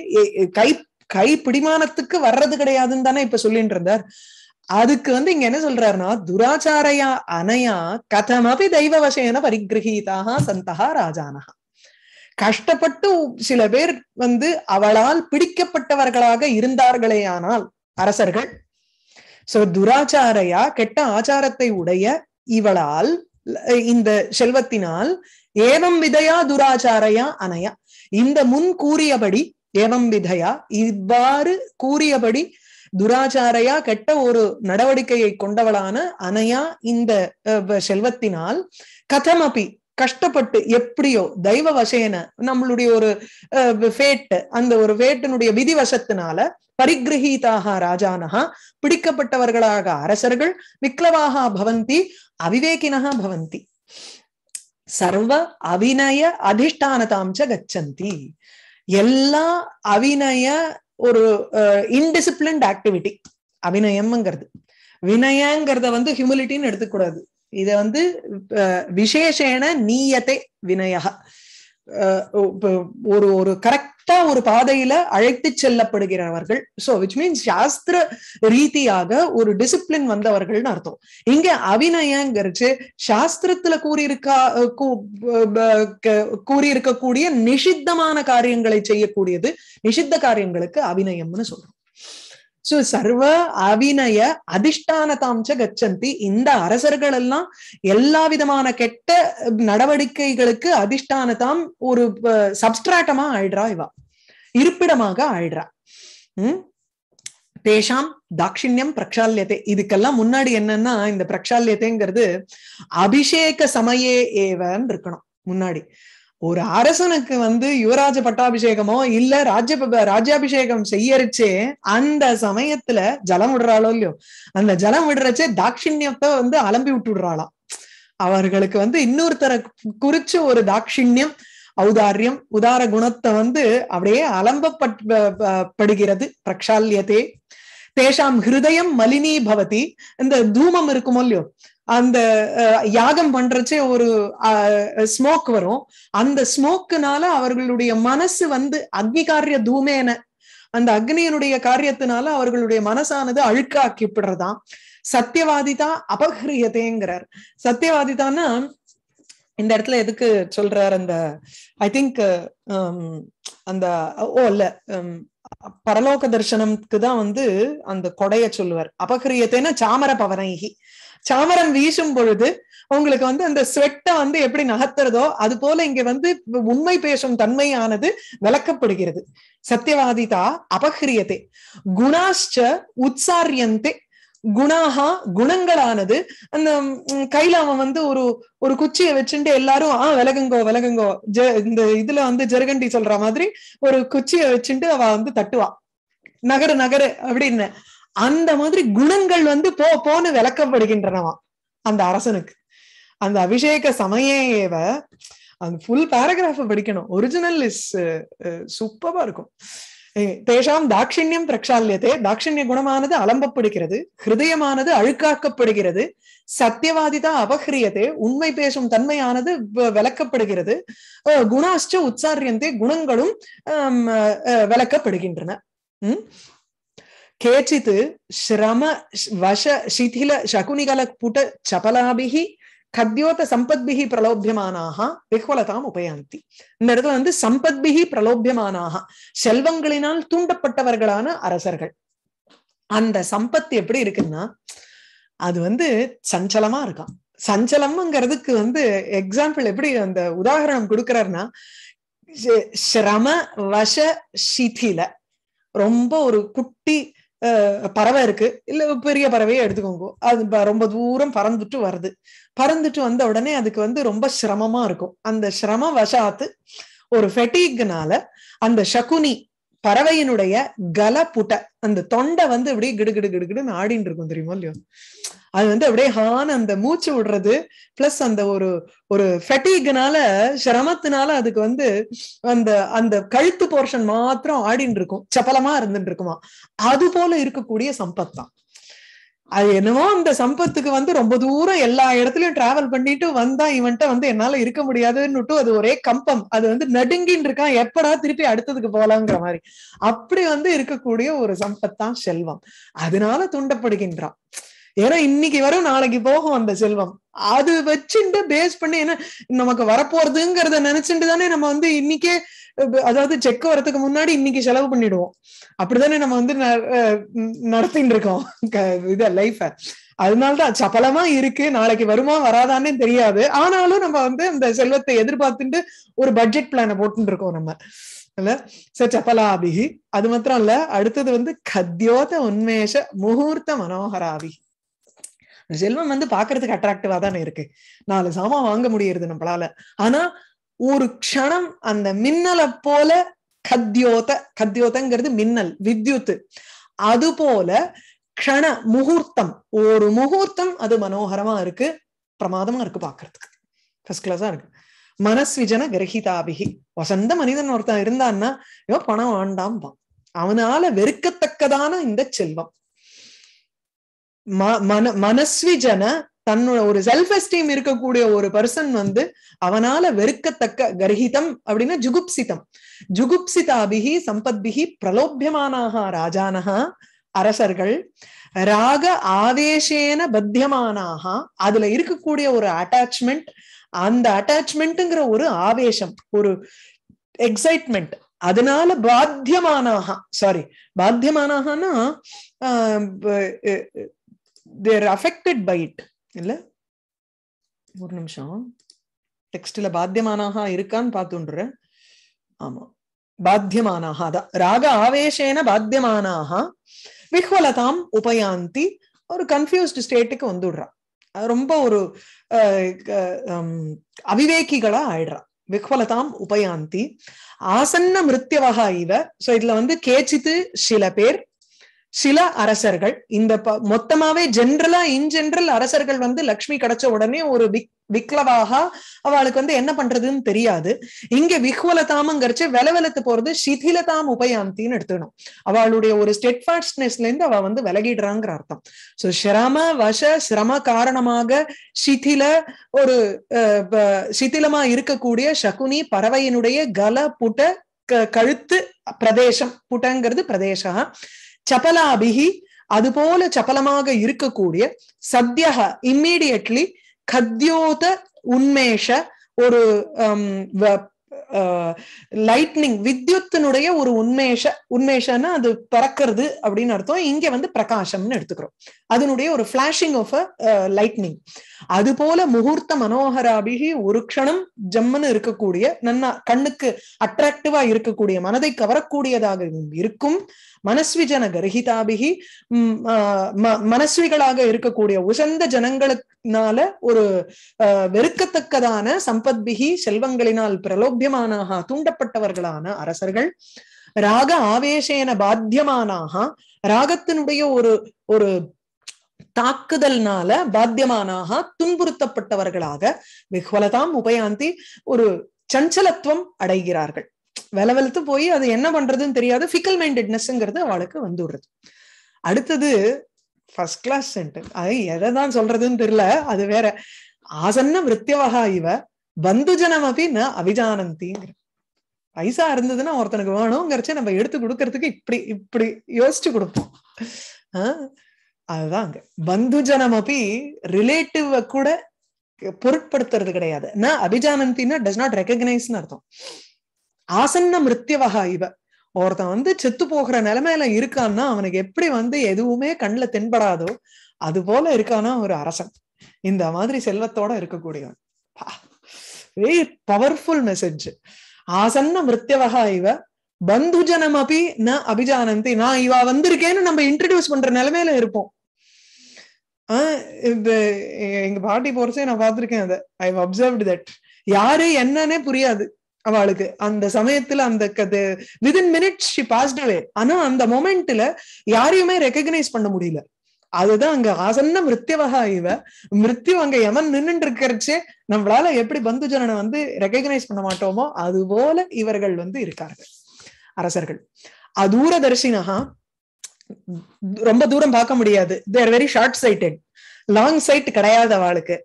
[SPEAKER 1] கை கை பிடிமானத்துக்கு வர்றது கிடையாதுன்னு தானே இப்ப சொல்லிட்டு இருந்தார் அதுக்கு வந்து இங்க என்ன சொல்றாருன்னா துராச்சாரையா அனையா கதமபி தெய்வ வசேன பரிகிரகிதாக சந்தகா ராஜானகா கஷ்டப்பட்டு சில பேர் வந்து அவளால் பிடிக்கப்பட்டவர்களாக இருந்தார்களேயானால் அரசர்கள் சோ துராச்சாரையா கெட்ட ஆச்சாரத்தை உடைய இவளால் இந்த செல்வத்தினால் ஏவம் விதையா துராச்சாரையா அனையா இந்த முன் கூறியபடி ஏவம் விதையா இவ்வாறு கூறியபடி துராச்சாரையா கெட்ட ஒரு நடவடிக்கையை கொண்டவளான அனையா இந்த செல்வத்தினால் கதமபி கஷ்டப்பட்டு எப்படியோ தெய்வ வசேன நம்மளுடைய ஒரு ஃபேட்டு அந்த ஒரு ஃபேட்டினுடைய விதிவசத்தினால பரிகிரகிதாக ராஜானஹா பிடிக்கப்பட்டவர்களாக அரசர்கள் விக்லவாக பவந்தி அவிவேகினகா பவந்தி சர்வ அவிநய அதிஷ்டானதாம் கச்சந்தி எல்லா அவிநய ஒரு இன்டிசிப்ளின்ட் ஆக்டிவிட்டி அபிநயம்ங்கிறது வினயங்கிறத வந்து ஹியூமிலிட்டின்னு எடுத்துக்கூடாது இத வந்து விசேஷேன நீயத்தை வினயகா ஒரு ஒரு கரெக்டா ஒரு பாதையில அழைத்து செல்லப்படுகிறவர்கள் சோ விச் மீன்ஸ் சாஸ்திர ரீதியாக ஒரு டிசிப்ளின் வந்தவர்கள்னு அர்த்தம் இங்க அபிநயங்கிறச்சு சாஸ்திரத்துல கூறியிருக்கா கூறியிருக்கக்கூடிய நிஷித்தமான காரியங்களை செய்யக்கூடியது நிஷித்த காரியங்களுக்கு அபிநயம்னு சொல்றோம் சோ சர்வ அவினய அதிஷ்டானதாம்ச கச்சந்தி இந்த அரசர்கள் எல்லாம் எல்லா விதமான கெட்ட நடவடிக்கைகளுக்கு அதிஷ்டானதாம் ஒரு சப்ஸ்ட்ராட்டமா ஆயிடுறா இவா இருப்பிடமாக ஆயிடுறா உம் தேஷாம் தாட்சிணியம் பிரக்ஷால்யத்தை இதுக்கெல்லாம் முன்னாடி என்னன்னா இந்த பிரக்ஷால்யத்தைங்கிறது அபிஷேக சமயே ஏவன் இருக்கணும் முன்னாடி ஒரு அரசனுக்கு வந்து யுவராஜ பட்டாபிஷேகமோ இல்ல ராஜ்ய ராஜ்யாபிஷேகம் செய்யறச்சே அந்த சமயத்துல ஜலம் விடுறாளோ இல்லையோ அந்த ஜலம் விடுறச்சே தாட்சிண்யத்தை வந்து அலம்பி விட்டு விடுறாளாம் அவர்களுக்கு வந்து இன்னொருத்தரை குறிச்சு ஒரு தாட்சிண்யம் ஔதாரியம் உதார குணத்தை வந்து அப்படியே அலம்பப்படுகிறது பிரக்ஷால்யதே தேஷாம் ஹிருதயம் மலினி பவதி இந்த தூமம் இருக்குமோ இல்லையோ அந்த யாகம் பண்றச்சே ஒரு ஸ்மோக் வரும் அந்த ஸ்மோக்குனால அவர்களுடைய மனசு வந்து அக்னி காரிய தூமேன அந்த அக்னியனுடைய காரியத்தினால அவர்களுடைய மனசானது அழுக்காக்கிப்படுறதா சத்தியவாதிதா அபகிரியதேங்கிறார் சத்தியவாதிதான்னா இந்த இடத்துல எதுக்கு சொல்றாரு அந்த ஐ திங்க் அந்த ஓ இல்ல பரலோக தரிசனத்துக்கு தான் வந்து அந்த கொடைய சொல்லுவார் அபகிரியத்தேன்னா சாமர பவனைகி சாமரம் வீசும் பொழுது உங்களுக்கு வந்து அந்த ஸ்வெட்டை வந்து எப்படி நகர்த்துறதோ அது போல இங்க வந்து உண்மை பேசும் தன்மையானது விளக்கப்படுகிறது சத்தியவாதிதா அபஹ்ரியத்தை குணாஷ்ட உற்சாரியந்தே குணாகா குணங்களானது அந்த கையில அவன் வந்து ஒரு ஒரு குச்சியை வச்சுட்டு எல்லாரும் ஆஹ் விலகுங்கோ விலகுங்கோ ஜ இந்த இதுல வந்து ஜெருகண்டி சொல்ற மாதிரி ஒரு குச்சியை வச்சுட்டு அவ வந்து தட்டுவா நகரு நகரு அப்படின்னு அந்த மாதிரி குணங்கள் வந்து போ போன்னு விளக்கப்படுகின்றனவா அந்த அரசனுக்கு அந்த அபிஷேக சமயேவ அந்த ஃபுல் பேராகிராஃப படிக்கணும் ஒரிஜினல் இஸ் சூப்பரா இருக்கும் தேஷாம் தாட்சிணியம் பிரக்ஷால்யத்தே தாட்சிணிய குணமானது அலம்பப்படுகிறது ஹிருதயமானது அழுக்காக்கப்படுகிறது சத்தியவாதிதா அபஹ்ரியதே உண்மை பேசும் தன்மையானது விளக்கப்படுகிறது குணாஷ்ட உச்சாரியந்தே குணங்களும் விளக்கப்படுகின்றன உம் ஸ்ரம வச சிதில சகுனிகல புட சபலாபிஹி கத்யோத சம்பத்பிஹி பிரலோபியமானாக விஹ்வலதாம் உபயாந்தி இந்த இடத்துல வந்து சம்பத்பிஹி பிரலோபியமானாக செல்வங்களினால் தூண்டப்பட்டவர்களான அரசர்கள் அந்த சம்பத்து எப்படி இருக்குன்னா அது வந்து சஞ்சலமா இருக்கும் சஞ்சலம்ங்கிறதுக்கு வந்து எக்ஸாம்பிள் எப்படி அந்த உதாரணம் கொடுக்கிறாருன்னா சிரம வச சிதில ரொம்ப ஒரு குட்டி பறவை இருக்கு இல்ல பெரிய பறவையே எடுத்துக்கோங்க அது ரொம்ப தூரம் பறந்துட்டு வருது பறந்துட்டு வந்த உடனே அதுக்கு வந்து ரொம்ப சிரமமா இருக்கும் அந்த சிரம வசாத்து ஒரு ஃபெட்டிக்னால அந்த சகுனி பறவையினுடைய கல புட்ட அந்த தொண்டை வந்து அப்படியே கிடு கிடு கிடுன்னு ஆடின்னு இருக்கும் தெரியுமா இல்லையோ அது வந்து அப்படியே ஹான் அந்த மூச்சு விடுறது பிளஸ் அந்த ஒரு ஒரு ஃபெட்டீக்னால சிரமத்தினால அதுக்கு வந்து அந்த அந்த கழுத்து போர்ஷன் மாத்திரம் ஆடின்னு இருக்கும் சப்பலமா இருந்துட்டு இருக்குமா அது போல இருக்கக்கூடிய சம்பத் தான் அது என்னவோ அந்த சம்பத்துக்கு வந்து ரொம்ப தூரம் எல்லா இடத்துலயும் டிராவல் பண்ணிட்டு வந்தா இவன்கிட்ட வந்து என்னால இருக்க முடியாதுன்னுட்டு அது ஒரே கம்பம் அது வந்து நடுங்கின்னு இருக்கான் எப்படா திருப்பி அடுத்ததுக்கு போலாங்கிற மாதிரி அப்படி வந்து இருக்கக்கூடிய ஒரு சம்பத்தான் செல்வம் அதனால துண்டப்படுகின்றான் ஏன்னா இன்னைக்கு வரும் நாளைக்கு போகும் அந்த செல்வம் அது வச்சுட்டு பேஸ் பண்ணி என்ன நமக்கு வரப்போறதுங்கிறத நினைச்சுட்டு தானே நம்ம வந்து இன்னைக்கே அதாவது செக் வரதுக்கு முன்னாடி இன்னைக்கு செலவு பண்ணிடுவோம் அப்படித்தானே நம்ம வந்து நடத்திட்டு இருக்கோம் இத லைஃப அதனால்தான் சபலமா இருக்கு நாளைக்கு வருமா வராதான்னு தெரியாது ஆனாலும் நம்ம வந்து அந்த செல்வத்தை எதிர்பார்த்துட்டு ஒரு பட்ஜெட் பிளான போட்டு இருக்கோம் நம்ம இல்ல ச சபலாபிகி அது மாத்திரம் இல்ல அடுத்தது வந்து கத்தியோத உன்மேஷ முகூர்த்த மனோகராபிகி செல்வம் வந்து பாக்குறதுக்கு அட்ராக்டிவா தானே இருக்கு நாலு சாமான் வாங்க முடியறது நம்மளால ஆனா ஒரு க்ஷணம் அந்த மின்னலை போல கத்தியோத கத்தியோதங்கிறது மின்னல் வித்யுத்து அது போல க்ஷண முகூர்த்தம் ஒரு முகூர்த்தம் அது மனோகரமா இருக்கு பிரமாதமா இருக்கு பாக்குறதுக்கு ஃபர்ஸ்ட் கிளாஸா இருக்கு மனஸ்விஜன கிரகிதாபிகி வசந்த மனிதன் ஒருத்தன் இருந்தான்னா இவன் பணம் வேண்டாம்பான் அவனால வெறுக்கத்தக்கதான இந்த செல்வம் மன மனஸ்விஜன தன்னோட ஒரு செல்ஃப் எஸ்டீம் இருக்கக்கூடிய ஒரு பர்சன் வந்து அவனால வெறுக்கத்தக்க கர்ஹிதம் அப்படின்னா ஜுகுப்சிதம் ஜுகுப்சிதாபிகி சம்பத்பிகி பிரலோபியமான ராஜானஹா அரசர்கள் ராக ஆவேசேன பத்தியமானாக அதுல இருக்கக்கூடிய ஒரு அட்டாச்மெண்ட் அந்த அட்டாச்மெண்ட்ங்கிற ஒரு ஆவேசம் ஒரு எக்ஸைட்மெண்ட் அதனால பாத்தியமானாக சாரி பாத்தியமானாகனா தேர் அஃபெக்டட் பை இட் இல்ல ஒரு நிமிஷம் டெக்ஸ்ட்ல பாத்தியமானாக இருக்கான்னு பார்த்துன்ற ஆமா பாத்தியமானாக அதான் ராக ஆவேசேன பாத்தியமானாக விஹ்வலதாம் உபயாந்தி ஒரு கன்ஃபியூஸ்டு ஸ்டேட்டுக்கு வந்துடுறா ரொம்ப ஒரு அவிவேகிகளா ஆயிடுறா விஹ்வலதாம் உபயாந்தி ஆசன்ன மிருத்தியவகா இவ சோ இதுல வந்து கேச்சித்து சில பேர் சில அரசர்கள் இந்த மொத்தமாவே ஜென்ரலா இன் ஜென்ரல் அரசர்கள் வந்து லக்ஷ்மி கிடைச்ச உடனே ஒரு விக் விக்லவாக அவளுக்கு வந்து என்ன பண்றதுன்னு தெரியாது இங்க விஹ்வலதாமங்கிறச்சு வில விலத்து போறது சிதிலதாம் உபயாந்தின்னு எடுத்துக்கணும் அவளுடைய ஒரு ஸ்டெட்ஃபாஸ்ட்னஸ்ல இருந்து அவ வந்து விலகிடுறாங்கிற அர்த்தம் சோ சிரம வச சிரம காரணமாக சிதில ஒரு சிதிலமா இருக்கக்கூடிய சகுனி பறவையினுடைய கல புட்ட கழுத்து பிரதேசம் புட்டங்கிறது பிரதேசம் சபலாபிகி அதுபோல சபலமாக இருக்கக்கூடிய சத்யக இம்மீடியட்லி கத்யோத உன்மேஷ ஒரு லைட்னிங் வித்யுத்தினுடைய ஒரு உண்மேஷ உண்மேஷன்னா அது பறக்கிறது அப்படின்னு அர்த்தம் இங்க வந்து பிரகாசம்னு எடுத்துக்கிறோம் அதனுடைய ஒரு பிளாஷிங் ஆஃப் அ லைட்னிங் அது போல முகூர்த்த மனோகராபிகி ஒரு க்ஷணம் ஜம்முன்னு இருக்கக்கூடிய நன்னா கண்ணுக்கு அட்ராக்டிவா இருக்கக்கூடிய மனதை கவரக்கூடியதாக இருக்கும் மனஸ்வி ஜன கர்ஹிதாபிகி மனஸ்விகளாக இருக்கக்கூடிய உசந்த ஜனங்களுக்குனால ஒரு வெறுக்கத்தக்கதான சம்பத்பிகி செல்வங்களினால் பிரலோபியமானாக தூண்டப்பட்டவர்களான அரசர்கள் ராக ஆவேசேன பாத்தியமானாக ராகத்தினுடைய ஒரு ஒரு தாக்குதல்னால பாத்தியமானாக துன்புறுத்தப்பட்டவர்களாக விஹ்வலதாம் உபயாந்தி ஒரு சஞ்சலத்துவம் அடைகிறார்கள் வில வெளுத்து போய் அது என்ன பண்றதுன்னு தெரியாது ஃபிக்கல் மைண்டட்னஸ்ங்கிறது அவளுக்கு வந்துடுறது அடுத்தது ஃபர்ஸ்ட் கிளாஸ் சென்டென்ஸ் அது எதை தான் சொல்றதுன்னு தெரியல அது வேற ஆசன்ன விருத்தியவகா இவ பந்துஜனம் அப்படின்னு அபிஜானந்திங்கிற பைசா இருந்ததுன்னா ஒருத்தனுக்கு வேணுங்கிறச்ச நம்ம எடுத்து கொடுக்கறதுக்கு இப்படி இப்படி யோசிச்சு கொடுப்போம் அதுதான் அங்க பந்துஜனம் அப்படி ரிலேட்டிவ் கூட பொருட்படுத்துறது கிடையாது நான் அபிஜானந்தின்னா டஸ் நாட் ரெக்கக்னைஸ்னு அர்த்தம் ஆசன்ன மிருத்தியவகா இவ ஒருத்தன் வந்து செத்து போகிற நிலைமையில இருக்கான்னா அவனுக்கு எப்படி வந்து எதுவுமே கண்ணுல தென்படாதோ அது போல இருக்கானா ஒரு அரசன் இந்த மாதிரி செல்வத்தோட இருக்கக்கூடியவன் வெரி பவர்ஃபுல் மெசேஜ் ஆசன்ன மிருத்தியவகா இவ பந்துஜனம் அபி ந அபிஜானந்தி நான் இவா வந்திருக்கேன்னு நம்ம இன்ட்ரடியூஸ் பண்ற நிலைமையில இருப்போம் ஆஹ் எங்க பாட்டி போறச்சே நான் பார்த்திருக்கேன் அதை ஐ அப்சர்வ்டு தட் யாரு என்னன்னே புரியாது அவளுக்கு அந்த சமயத்துல அந்த கது within minutes she passed away ஆனா அந்த மொமெண்ட்ல யாரையுமே ரெக்கக்னைஸ் பண்ண முடியல அதுதான் அங்க ஆசன்ன மிருத்தியவகா இவ மிருத்யு அங்க எவன் நின்றுட்டு இருக்கிறச்சே நம்மளால எப்படி பந்து ஜனனை வந்து ரெக்கக்னைஸ் பண்ண மாட்டோமோ அது போல இவர்கள் வந்து இருக்கார்கள் அரசர்கள் அதூரதர்சினஹா ரொம்ப தூரம் பார்க்க முடியாது they're very short sighted long sight கிடையாது அவளுக்கு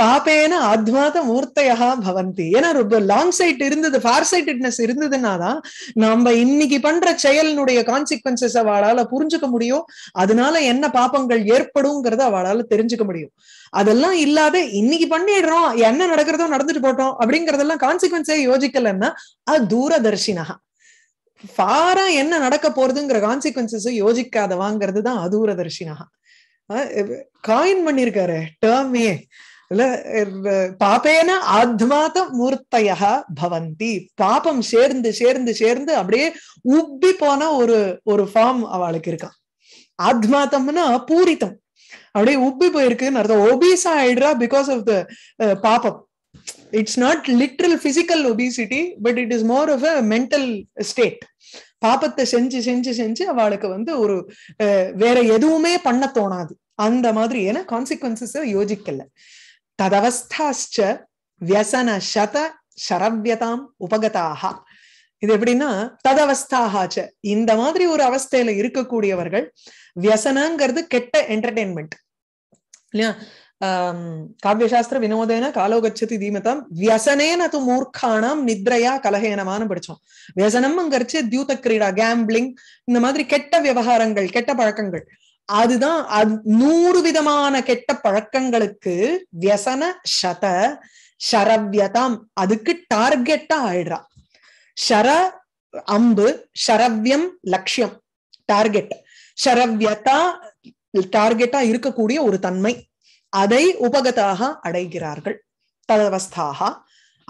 [SPEAKER 1] பாபேன அத்வாத மூர்த்தையா பவந்தி ஏன்னா ரொம்ப லாங் சைட் இருந்தது ஃபார் சைட்டட்னஸ் இருந்ததுனாதான் நம்ம இன்னைக்கு பண்ற செயலினுடைய கான்சிக்வன்சஸ் அவளால புரிஞ்சுக்க முடியும் அதனால என்ன பாப்பங்கள் ஏற்படுங்கிறத அவளால தெரிஞ்சுக்க முடியும் அதெல்லாம் இல்லாத இன்னைக்கு பண்ணிடுறோம் என்ன நடக்கிறதோ நடந்துட்டு போட்டோம் அப்படிங்கறதெல்லாம் கான்சிக்வன்ஸே யோசிக்கலன்னா அது தூரதர்ஷினா ஃபாரா என்ன நடக்க போறதுங்கிற கான்சிக்வன்சஸ் யோசிக்காதவாங்கிறது தான் அதூரதர்ஷினா காயின் பண்ணிருக்காரு டேர்மே பாப்பேன ஆத்மாத மூர்த்தையா பவந்தி பாப்பம் சேர்ந்து சேர்ந்து சேர்ந்து அப்படியே உப்பி போன ஒரு ஒரு ஃபார்ம் அவளுக்கு இருக்கான் ஆத்மாத்தம்னா பூரித்தம் அப்படியே உப்பி போயிருக்குன்னு அர்த்தம் ஒபீஸா ஆயிடுறா பிகாஸ் ஆஃப் த பாப்பம் it's not literal physical obesity but it is more of a mental state பாப்பத்தை செஞ்சு செஞ்சு செஞ்சு அவளுக்கு வந்து ஒரு வேற எதுவுமே பண்ண தோணாது அந்த மாதிரி ஏன்னா கான்சிக்வன்சஸ் யோசிக்கல ததவஸ்தாச்ச வியசன சத சரவியதாம் உபகதாக இது எப்படின்னா ததவஸ்தாகாச்ச இந்த மாதிரி ஒரு அவஸ்தையில இருக்கக்கூடியவர்கள் வியசனங்கிறது கெட்ட என்டர்டெயின்மெண்ட் இல்லையா காவியசாஸ்திர வினோதேன காலோகச்சதி தீமதம் வியசனேன அது மூர்க்கானாம் நித்ரையா கலகேனமானு படிச்சோம் கரிச்சு தியூத கிரீடா கேம்பிளிங் இந்த மாதிரி கெட்ட விவகாரங்கள் கெட்ட பழக்கங்கள் அதுதான் அது நூறு விதமான கெட்ட பழக்கங்களுக்கு வியசன சத ஷரவ்யதாம் அதுக்கு டார்கெட்டா ஆயிடுறா ஷர அம்பு ஷரவ்யம் லட்சியம் டார்கெட் ஷரவ்யதா டார்கெட்டா இருக்கக்கூடிய ஒரு தன்மை அதை உபகதாக அடைகிறார்கள் ததவஸ்தாக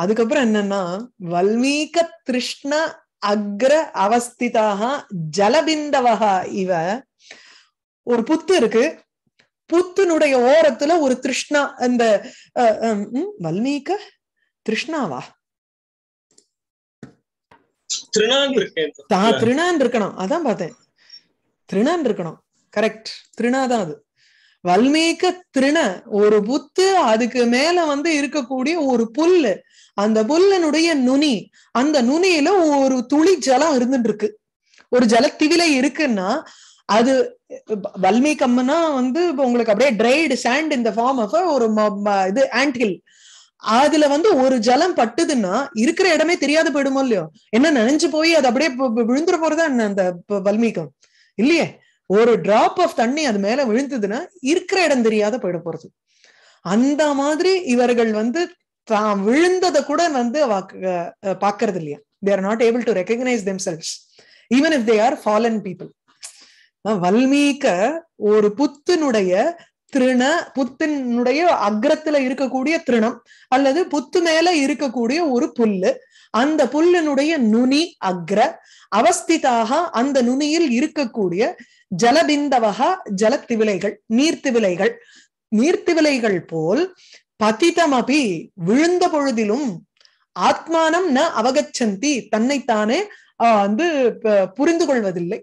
[SPEAKER 1] அதுக்கப்புறம் என்னன்னா வல்மீக திருஷ்ண அக்ர அவஸ்திதாக ஜலபிந்தவகா இவ ஒரு புத்து இருக்கு புத்தினுடைய ஓரத்துல ஒரு திருஷ்ணா அந்த வல்மீக திருஷ்ணாவா
[SPEAKER 4] திருணான்
[SPEAKER 1] இருக்கணும் அதான் பார்த்தேன் திருணான் இருக்கணும் கரெக்ட் திருணாதான் அது வல்மீக திருண ஒரு புத்து அதுக்கு மேல வந்து இருக்கக்கூடிய ஒரு புல்லு அந்த புல்லனுடைய நுனி அந்த நுனியில ஒரு துளி ஜலம் இருந்துட்டு இருக்கு ஒரு ஜலத்திவிலை இருக்குன்னா அது வல்மீகம்னா வந்து உங்களுக்கு அப்படியே ட்ரைடு சாண்ட் இந்த ஃபார்ம் ஆஃப் ஒரு இது ஆண்டில் ஹில் அதுல வந்து ஒரு ஜலம் பட்டுதுன்னா இருக்கிற இடமே தெரியாத போயிடுமோ இல்லையோ என்ன நினைஞ்சு போய் அது அப்படியே விழுந்துட போறதா என்ன அந்த வல்மீகம் இல்லையே ஒரு டிராப் ஆஃப் தண்ணி அது மேல விழுந்ததுன்னா இருக்கிற இடம் தெரியாத போயிட போறது அந்த மாதிரி இவர்கள் வந்து தான் விழுந்ததை கூட வந்து பாக்குறது இல்லையா they're not able to recognise themselves even if they are fallen people வல்மீக ஒரு புத்தினுடைய திருண புத்தினுடைய அக்ரத்துல இருக்கக்கூடிய திருணம் அல்லது புத்து மேல இருக்கக்கூடிய ஒரு புல்லு அந்த புல்லினுடைய நுனி அக்ர அவஸ்திதாக அந்த நுனியில் இருக்கக்கூடிய ஜலபிந்தவக ஜலத்திவிலைகள் நீர்த்திவிலைகள் நீர்த்திவிலைகள் போல் பதிதமபி விழுந்த பொழுதிலும் ஆத்மானம் ந அவகச்சந்தி தன்னைத்தானே வந்து புரிந்து கொள்வதில்லை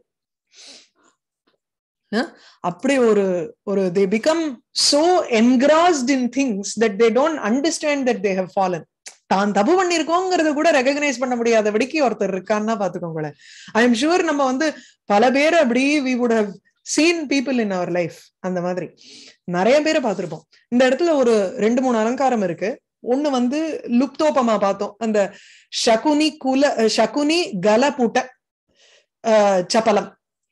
[SPEAKER 1] அப்படி ஒரு ஒரு they become so engrossed in things that they don't understand that they have fallen தான் தப்பு பண்ணிருக்கோங்கிறத கூட ரெகனைஸ் பண்ண முடியாத முடியாதபடிக்கு ஒருத்தர் இருக்கான்னு பாத்துக்கோங்களேன் ஐ எம் ஷுர் நம்ம வந்து பல பேர் அப்படி we would have seen people in our life அந்த மாதிரி நிறைய பேரை பார்த்துருப்போம் இந்த இடத்துல ஒரு ரெண்டு மூணு அலங்காரம் இருக்கு ஒண்ணு வந்து லுப்தோபமா பார்த்தோம் அந்த சகுனி குல சகுனி கலபுட்ட சப்பலம்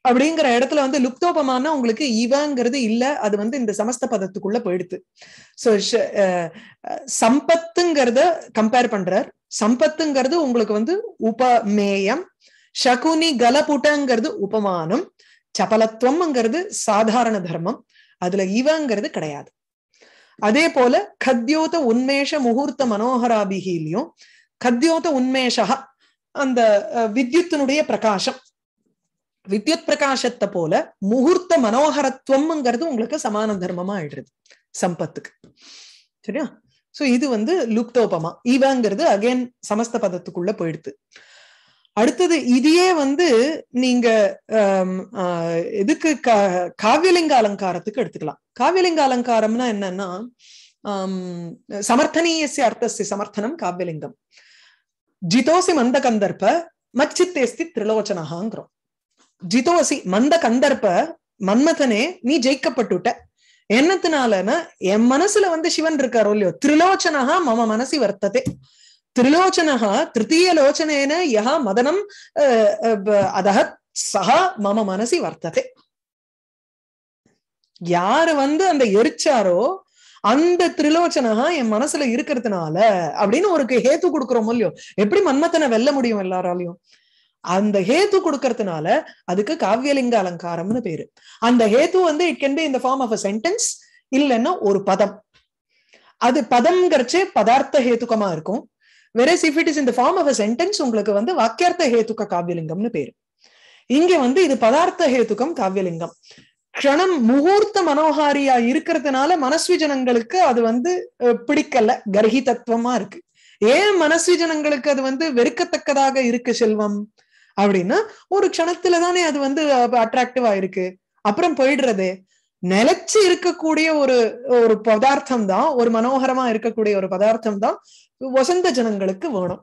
[SPEAKER 1] அப்படிங்கிற இடத்துல வந்து லுப்தோபமான உங்களுக்கு இவங்கிறது இல்ல அது வந்து இந்த சமஸ்த பதத்துக்குள்ள போயிடுது சோ சம்பத்துங்கிறத கம்பேர் பண்றார் சம்பத்துங்கிறது உங்களுக்கு வந்து உபமேயம் சகுனி கலபுட்டங்கிறது உபமானம் சபலத்துவம்ங்கிறது சாதாரண தர்மம் அதுல இவங்கிறது கிடையாது அதே போல கத்யோத உன்மேஷ முகூர்த்த மனோகராபிகிலையும் கத்யோத உன்மேஷா அந்த வித்யுத்தினுடைய பிரகாசம் வித்யுத் பிரகாசத்தை போல முகூர்த்த மனோகரத்துவம்ங்கிறது உங்களுக்கு சமான தர்மமா ஆயிடுறது சம்பத்துக்கு சரியா சோ இது வந்து லுப்தோபமா இவங்கிறது அகைன் சமஸ்த பதத்துக்குள்ள போயிடுது அடுத்தது இதையே வந்து நீங்க ஆஹ் எதுக்கு காவியலிங்க அலங்காரத்துக்கு எடுத்துக்கலாம் காவியலிங்க அலங்காரம்னா என்னன்னா சமர்த்தனீயசிய அர்த்தசி சமர்த்தனம் காவியலிங்கம் ஜிதோசி மந்த கந்தர்ப்ப மச்சித்தேஸ்தி திரிலோச்சனாங்கிறோம் ஜிதோசி மந்த கந்தர்ப்ப மன்மதனே நீ ஜெயிக்கப்பட்டுட்ட என்னத்தினாலன்னா என் மனசுல வந்து சிவன் இருக்காரோ இல்லையோ திரிலோச்சனகா மம மனசி வர்த்ததே திரிலோச்சனகா திருத்தீய லோச்சனேன யா மதனம் அதஹ சகா மம மனசி வர்த்ததே யாரு வந்து அந்த எரிச்சாரோ அந்த திரிலோச்சனகா என் மனசுல இருக்கிறதுனால அப்படின்னு ஒரு ஹேத்து கொடுக்குறோமோ இல்லையோ எப்படி மன்மத்தனை வெல்ல முடியும் எல்லாராலையும் அந்த ஹேத்து கொடுக்கறதுனால அதுக்கு காவியலிங்க அலங்காரம்னு பேரு அந்த ஹேத்து வந்து இட் கேன் பி இந்த ஃபார்ம் ஆஃப் அ சென்டென்ஸ் இல்லைன்னா ஒரு பதம் அது பதம்ங்கிறச்சே பதார்த்த ஹேத்துக்கமா இருக்கும் வெரஸ் இஃப் இட் இஸ் இந்த ஃபார்ம் ஆஃப் அ சென்டென்ஸ் உங்களுக்கு வந்து வாக்கியார்த்த ஹேத்துக்க காவியலிங்கம்னு பேரு இங்க வந்து இது பதார்த்த ஹேத்துக்கம் காவியலிங்கம் க்ஷணம் முகூர்த்த மனோஹாரியா இருக்கிறதுனால மனஸ்விஜனங்களுக்கு அது வந்து பிடிக்கல கர்ஹி தத்துவமா இருக்கு ஏன் ஜனங்களுக்கு அது வந்து வெறுக்கத்தக்கதாக இருக்கு செல்வம் அப்படின்னா ஒரு கணத்துல தானே அது வந்து அட்ராக்டிவ் ஆயிருக்கு அப்புறம் போயிடுறது நிலைச்சு இருக்கக்கூடிய ஒரு ஒரு பதார்த்தம் தான் ஒரு மனோகரமா இருக்கக்கூடிய ஒரு பதார்த்தம் தான் வசந்த ஜனங்களுக்கு வேணும்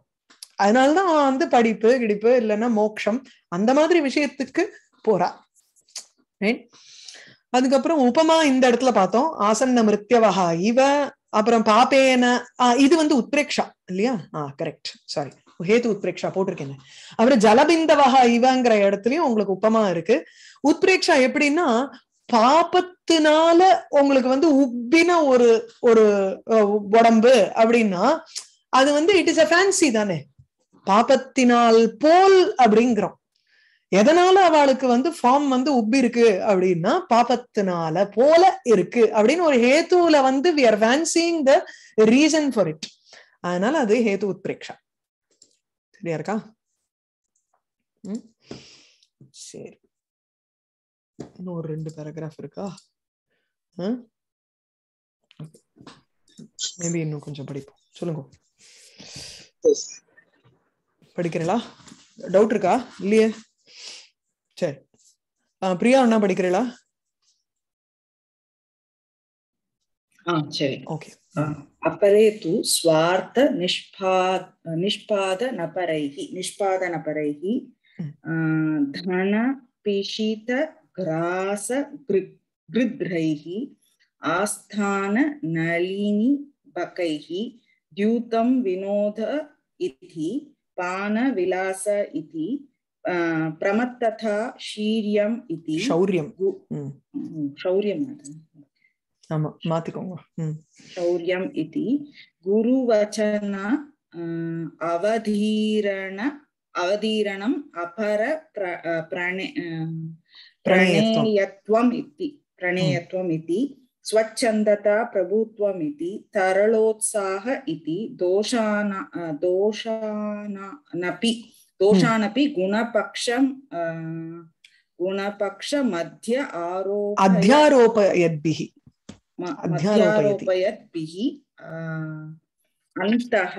[SPEAKER 1] அதனாலதான் அவன் வந்து படிப்பு கிடிப்பு இல்லைன்னா மோக்ஷம் அந்த மாதிரி விஷயத்துக்கு போறா அதுக்கப்புறம் உபமா இந்த இடத்துல பார்த்தோம் ஆசன்ன மிருத்யவஹா இவ அப்புறம் பாப்பேன இது வந்து உத்ரேக்ஷா இல்லையா ஆஹ் கரெக்ட் சாரி ஹேத்து உத்பிரேக்ஷா போட்டிருக்கேன் அவர் ஜலபிந்தவஹா இவங்கிற இடத்துலயும் உங்களுக்கு உப்பமா இருக்கு உத்பிரேக்ஷா எப்படின்னா பாபத்தினால உங்களுக்கு வந்து உப்பின ஒரு ஒரு உடம்பு அப்படின்னா அது வந்து இட் இஸ் அ ஃபேன்சி தானே பாபத்தினால் போல் அப்படிங்கிறோம் எதனால அவளுக்கு வந்து ஃபார்ம் வந்து உப்பி இருக்கு அப்படின்னா பாப்பத்தினால போல இருக்கு அப்படின்னு ஒரு ஹேத்துல வந்து we are fancying the reason for it அதனால அது ஹேத்து உத்பிரேக்ஷா சரியா இருக்கா சரி இன்னும் ஒரு ரெண்டு பேராகிராஃப் இருக்கா மேபி இன்னும் கொஞ்சம் படிப்போம் சொல்லுங்க படிக்கிறீங்களா டவுட் இருக்கா இல்லையே சரி பிரியா என்ன படிக்கிறீங்களா சரி ஓகே
[SPEAKER 4] अपरेतु स्वार्थ निष्पा निष्पादनपरैः निष्पादनपरैः धनपिशितग्रासगृध्रैः आस्थाननलिनीबकैः द्यूतं विनोद इति विलास इति प्रमत्तथा शीर्यम्
[SPEAKER 1] इति शौर्यं शौर्यं शौर्यम्
[SPEAKER 4] इति गुरुवचन अवधीरण अवधीरणम् अपर प्रणे
[SPEAKER 1] प्रणेयत्वम्
[SPEAKER 4] इति प्रणेयत्वम् इति स्वच्छन्दता प्रभुत्वम् इति तरलोत्साह इति दोषान दोषानपि दोषानपि गुणपक्षं गुणपक्षमध्य आरोप
[SPEAKER 1] अध्यारोप यद्भिः
[SPEAKER 4] अध्यारोपयद्भिः अन्तः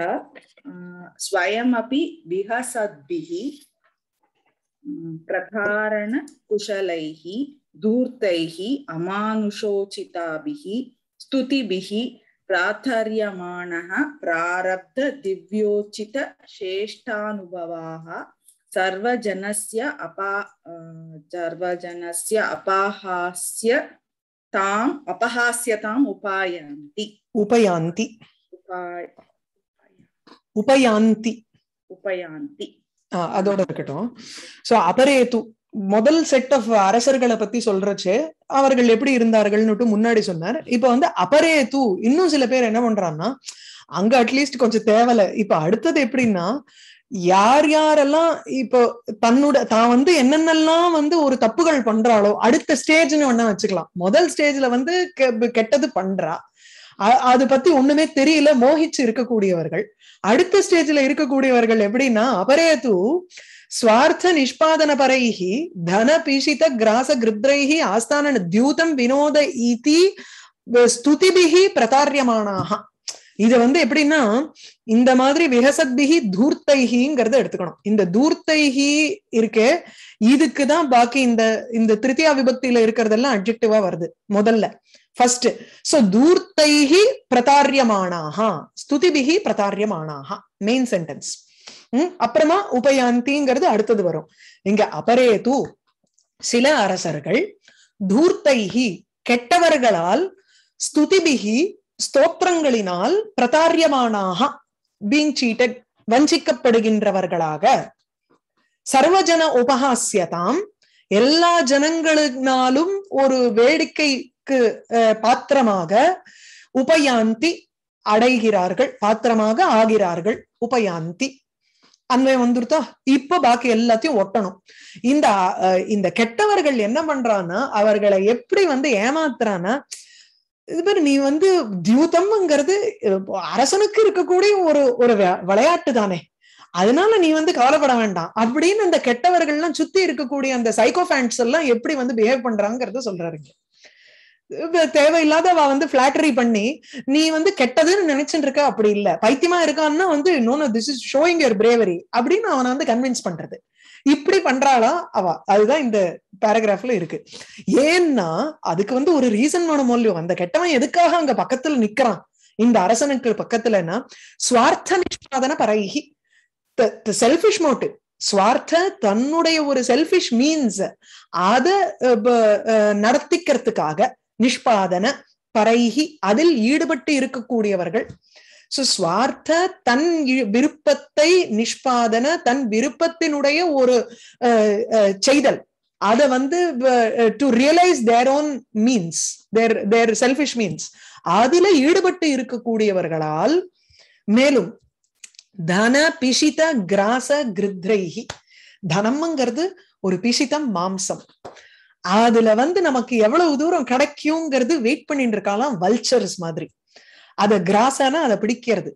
[SPEAKER 4] स्वयमपि विहसद्भिः प्रधारणकुशलैः धूर्तैः अमानुषोचिताभिः स्तुतिभिः सर्वजनस्य अपा सर्वजनस्य अपाहास्य தாம் அபஹாசியதாம் உபாயந்தி
[SPEAKER 1] உபயாந்தி உபயாந்தி
[SPEAKER 4] உபயாந்தி
[SPEAKER 1] அதோட இருக்கட்டும் சோ அபரேது முதல் செட் ஆஃப் அரசர்களை பத்தி சொல்றச்சு அவர்கள் எப்படி இருந்தார்கள்னுட்டு முன்னாடி சொன்னார் இப்ப வந்து அபரேது இன்னும் சில பேர் என்ன பண்றான்னா அங்க அட்லீஸ்ட் கொஞ்சம் தேவையில்ல இப்ப அடுத்தது எப்படின்னா யார் யாரெல்லாம் இப்போ தன்னோட தான் வந்து என்னென்னலாம் வந்து ஒரு தப்புகள் பண்றாளோ அடுத்த ஸ்டேஜ்னு ஒண்ணா வச்சுக்கலாம் முதல் ஸ்டேஜ்ல வந்து கெட்டது பண்றா அது பத்தி ஒண்ணுமே தெரியல மோகிச்சு இருக்கக்கூடியவர்கள் அடுத்த ஸ்டேஜ்ல இருக்கக்கூடியவர்கள் எப்படின்னா அபரேது சுவார்த்த நிஷ்பாதன பரைஹி தன பீஷித கிராச கிருத்ரைஹி ஆஸ்தான தியூதம் வினோத ஈதி ஸ்துதிபிகி பிரதாரியமானாக இத வந்து எப்படின்னா இந்த மாதிரி விகசத்பிகி தூர்த்தைகிங்கிறத எடுத்துக்கணும் இந்த தூர்த்தைகி இருக்கே இதுக்குதான் பாக்கி இந்த இந்த திருத்தியா விபக்தியில இருக்கிறதெல்லாம் அப்ஜெக்டிவா வருது முதல்ல ஃபர்ஸ்ட் சோ தூர்த்தைகி பிரதாரியமானாகா ஸ்துதிபிகி பிரதாரியமானாகா மெயின் சென்டென்ஸ் அப்புறமா உபயாந்திங்கிறது அடுத்தது வரும் இங்க அபரேது சில அரசர்கள் தூர்த்தைகி கெட்டவர்களால் ஸ்துதிபிகி ஸ்தோத்திரங்களினால் பிரதாரியமானாக பீங் சீட்டட் வஞ்சிக்கப்படுகின்றவர்களாக சர்வஜன உபஹாசியதாம் எல்லா ஜனங்களினாலும் ஒரு வேடிக்கைக்கு பாத்திரமாக உபயாந்தி அடைகிறார்கள் பாத்திரமாக ஆகிறார்கள் உபயாந்தி அன்பை வந்துருத்தா இப்ப பாக்கி எல்லாத்தையும் ஒட்டணும் இந்த இந்த கெட்டவர்கள் என்ன பண்றான்னா அவர்களை எப்படி வந்து ஏமாத்துறான்னா இது மாதிரி நீ வந்து தியூதம்ங்கிறது அரசனுக்கு இருக்கக்கூடிய ஒரு ஒரு விளையாட்டு தானே அதனால நீ வந்து கவலைப்பட வேண்டாம் அப்படின்னு அந்த கெட்டவர்கள்லாம் சுத்தி இருக்கக்கூடிய அந்த சைக்கோஃபேன்ஸ் எல்லாம் எப்படி வந்து பிஹேவ் பண்றாங்கிறத சொல்றாருங்க தேவையில்லாத அவ வந்து பிளாட்டரி பண்ணி நீ வந்து கெட்டதுன்னு நினைச்சுட்டு இருக்க அப்படி இல்ல பைத்தியமா இருக்கான்னா வந்து no this is showing your bravery அப்படின்னு அவனை வந்து கன்வின்ஸ் பண்றது இப்படி பண்றாளா அவ அதுதான் இந்த பேராகிராஃப்ல இருக்கு ஏன்னா அதுக்கு வந்து ஒரு ரீசன் வேணும் இல்லையோ அந்த கெட்டவன் எதுக்காக அங்க பக்கத்துல நிக்கிறான் இந்த அரசனுக்கு பக்கத்துலன்னா சுவார்த்த நிஷ்பாதன பரகி செல்பிஷ் மோட்டிவ் சுவார்த்த தன்னுடைய ஒரு செல்பிஷ் மீன்ஸ் அத நடத்திக்கிறதுக்காக நிஷ்பாதன பரைகி அதில் ஈடுபட்டு இருக்கக்கூடியவர்கள் சோ சுவார்த்த தன் விருப்பத்தை நிஷ்பாதன தன் விருப்பத்தினுடைய ஒரு செய்தல் அத வந்து to realise their own means their their selfish means அதுல ஈடுபட்டு இருக்கக்கூடியவர்களால் மேலும் தன பிஷித கிராச கிருத்ரைகி தனம்ங்கிறது ஒரு பிஷிதம் மாம்சம் அதுல வந்து நமக்கு எவ்வளவு தூரம் கிடைக்குங்கிறது வெயிட் பண்ணிட்டு இருக்கலாம் வல்ச்சர்ஸ் மாதிரி அத கிராஸானா அதை பிடிக்கிறது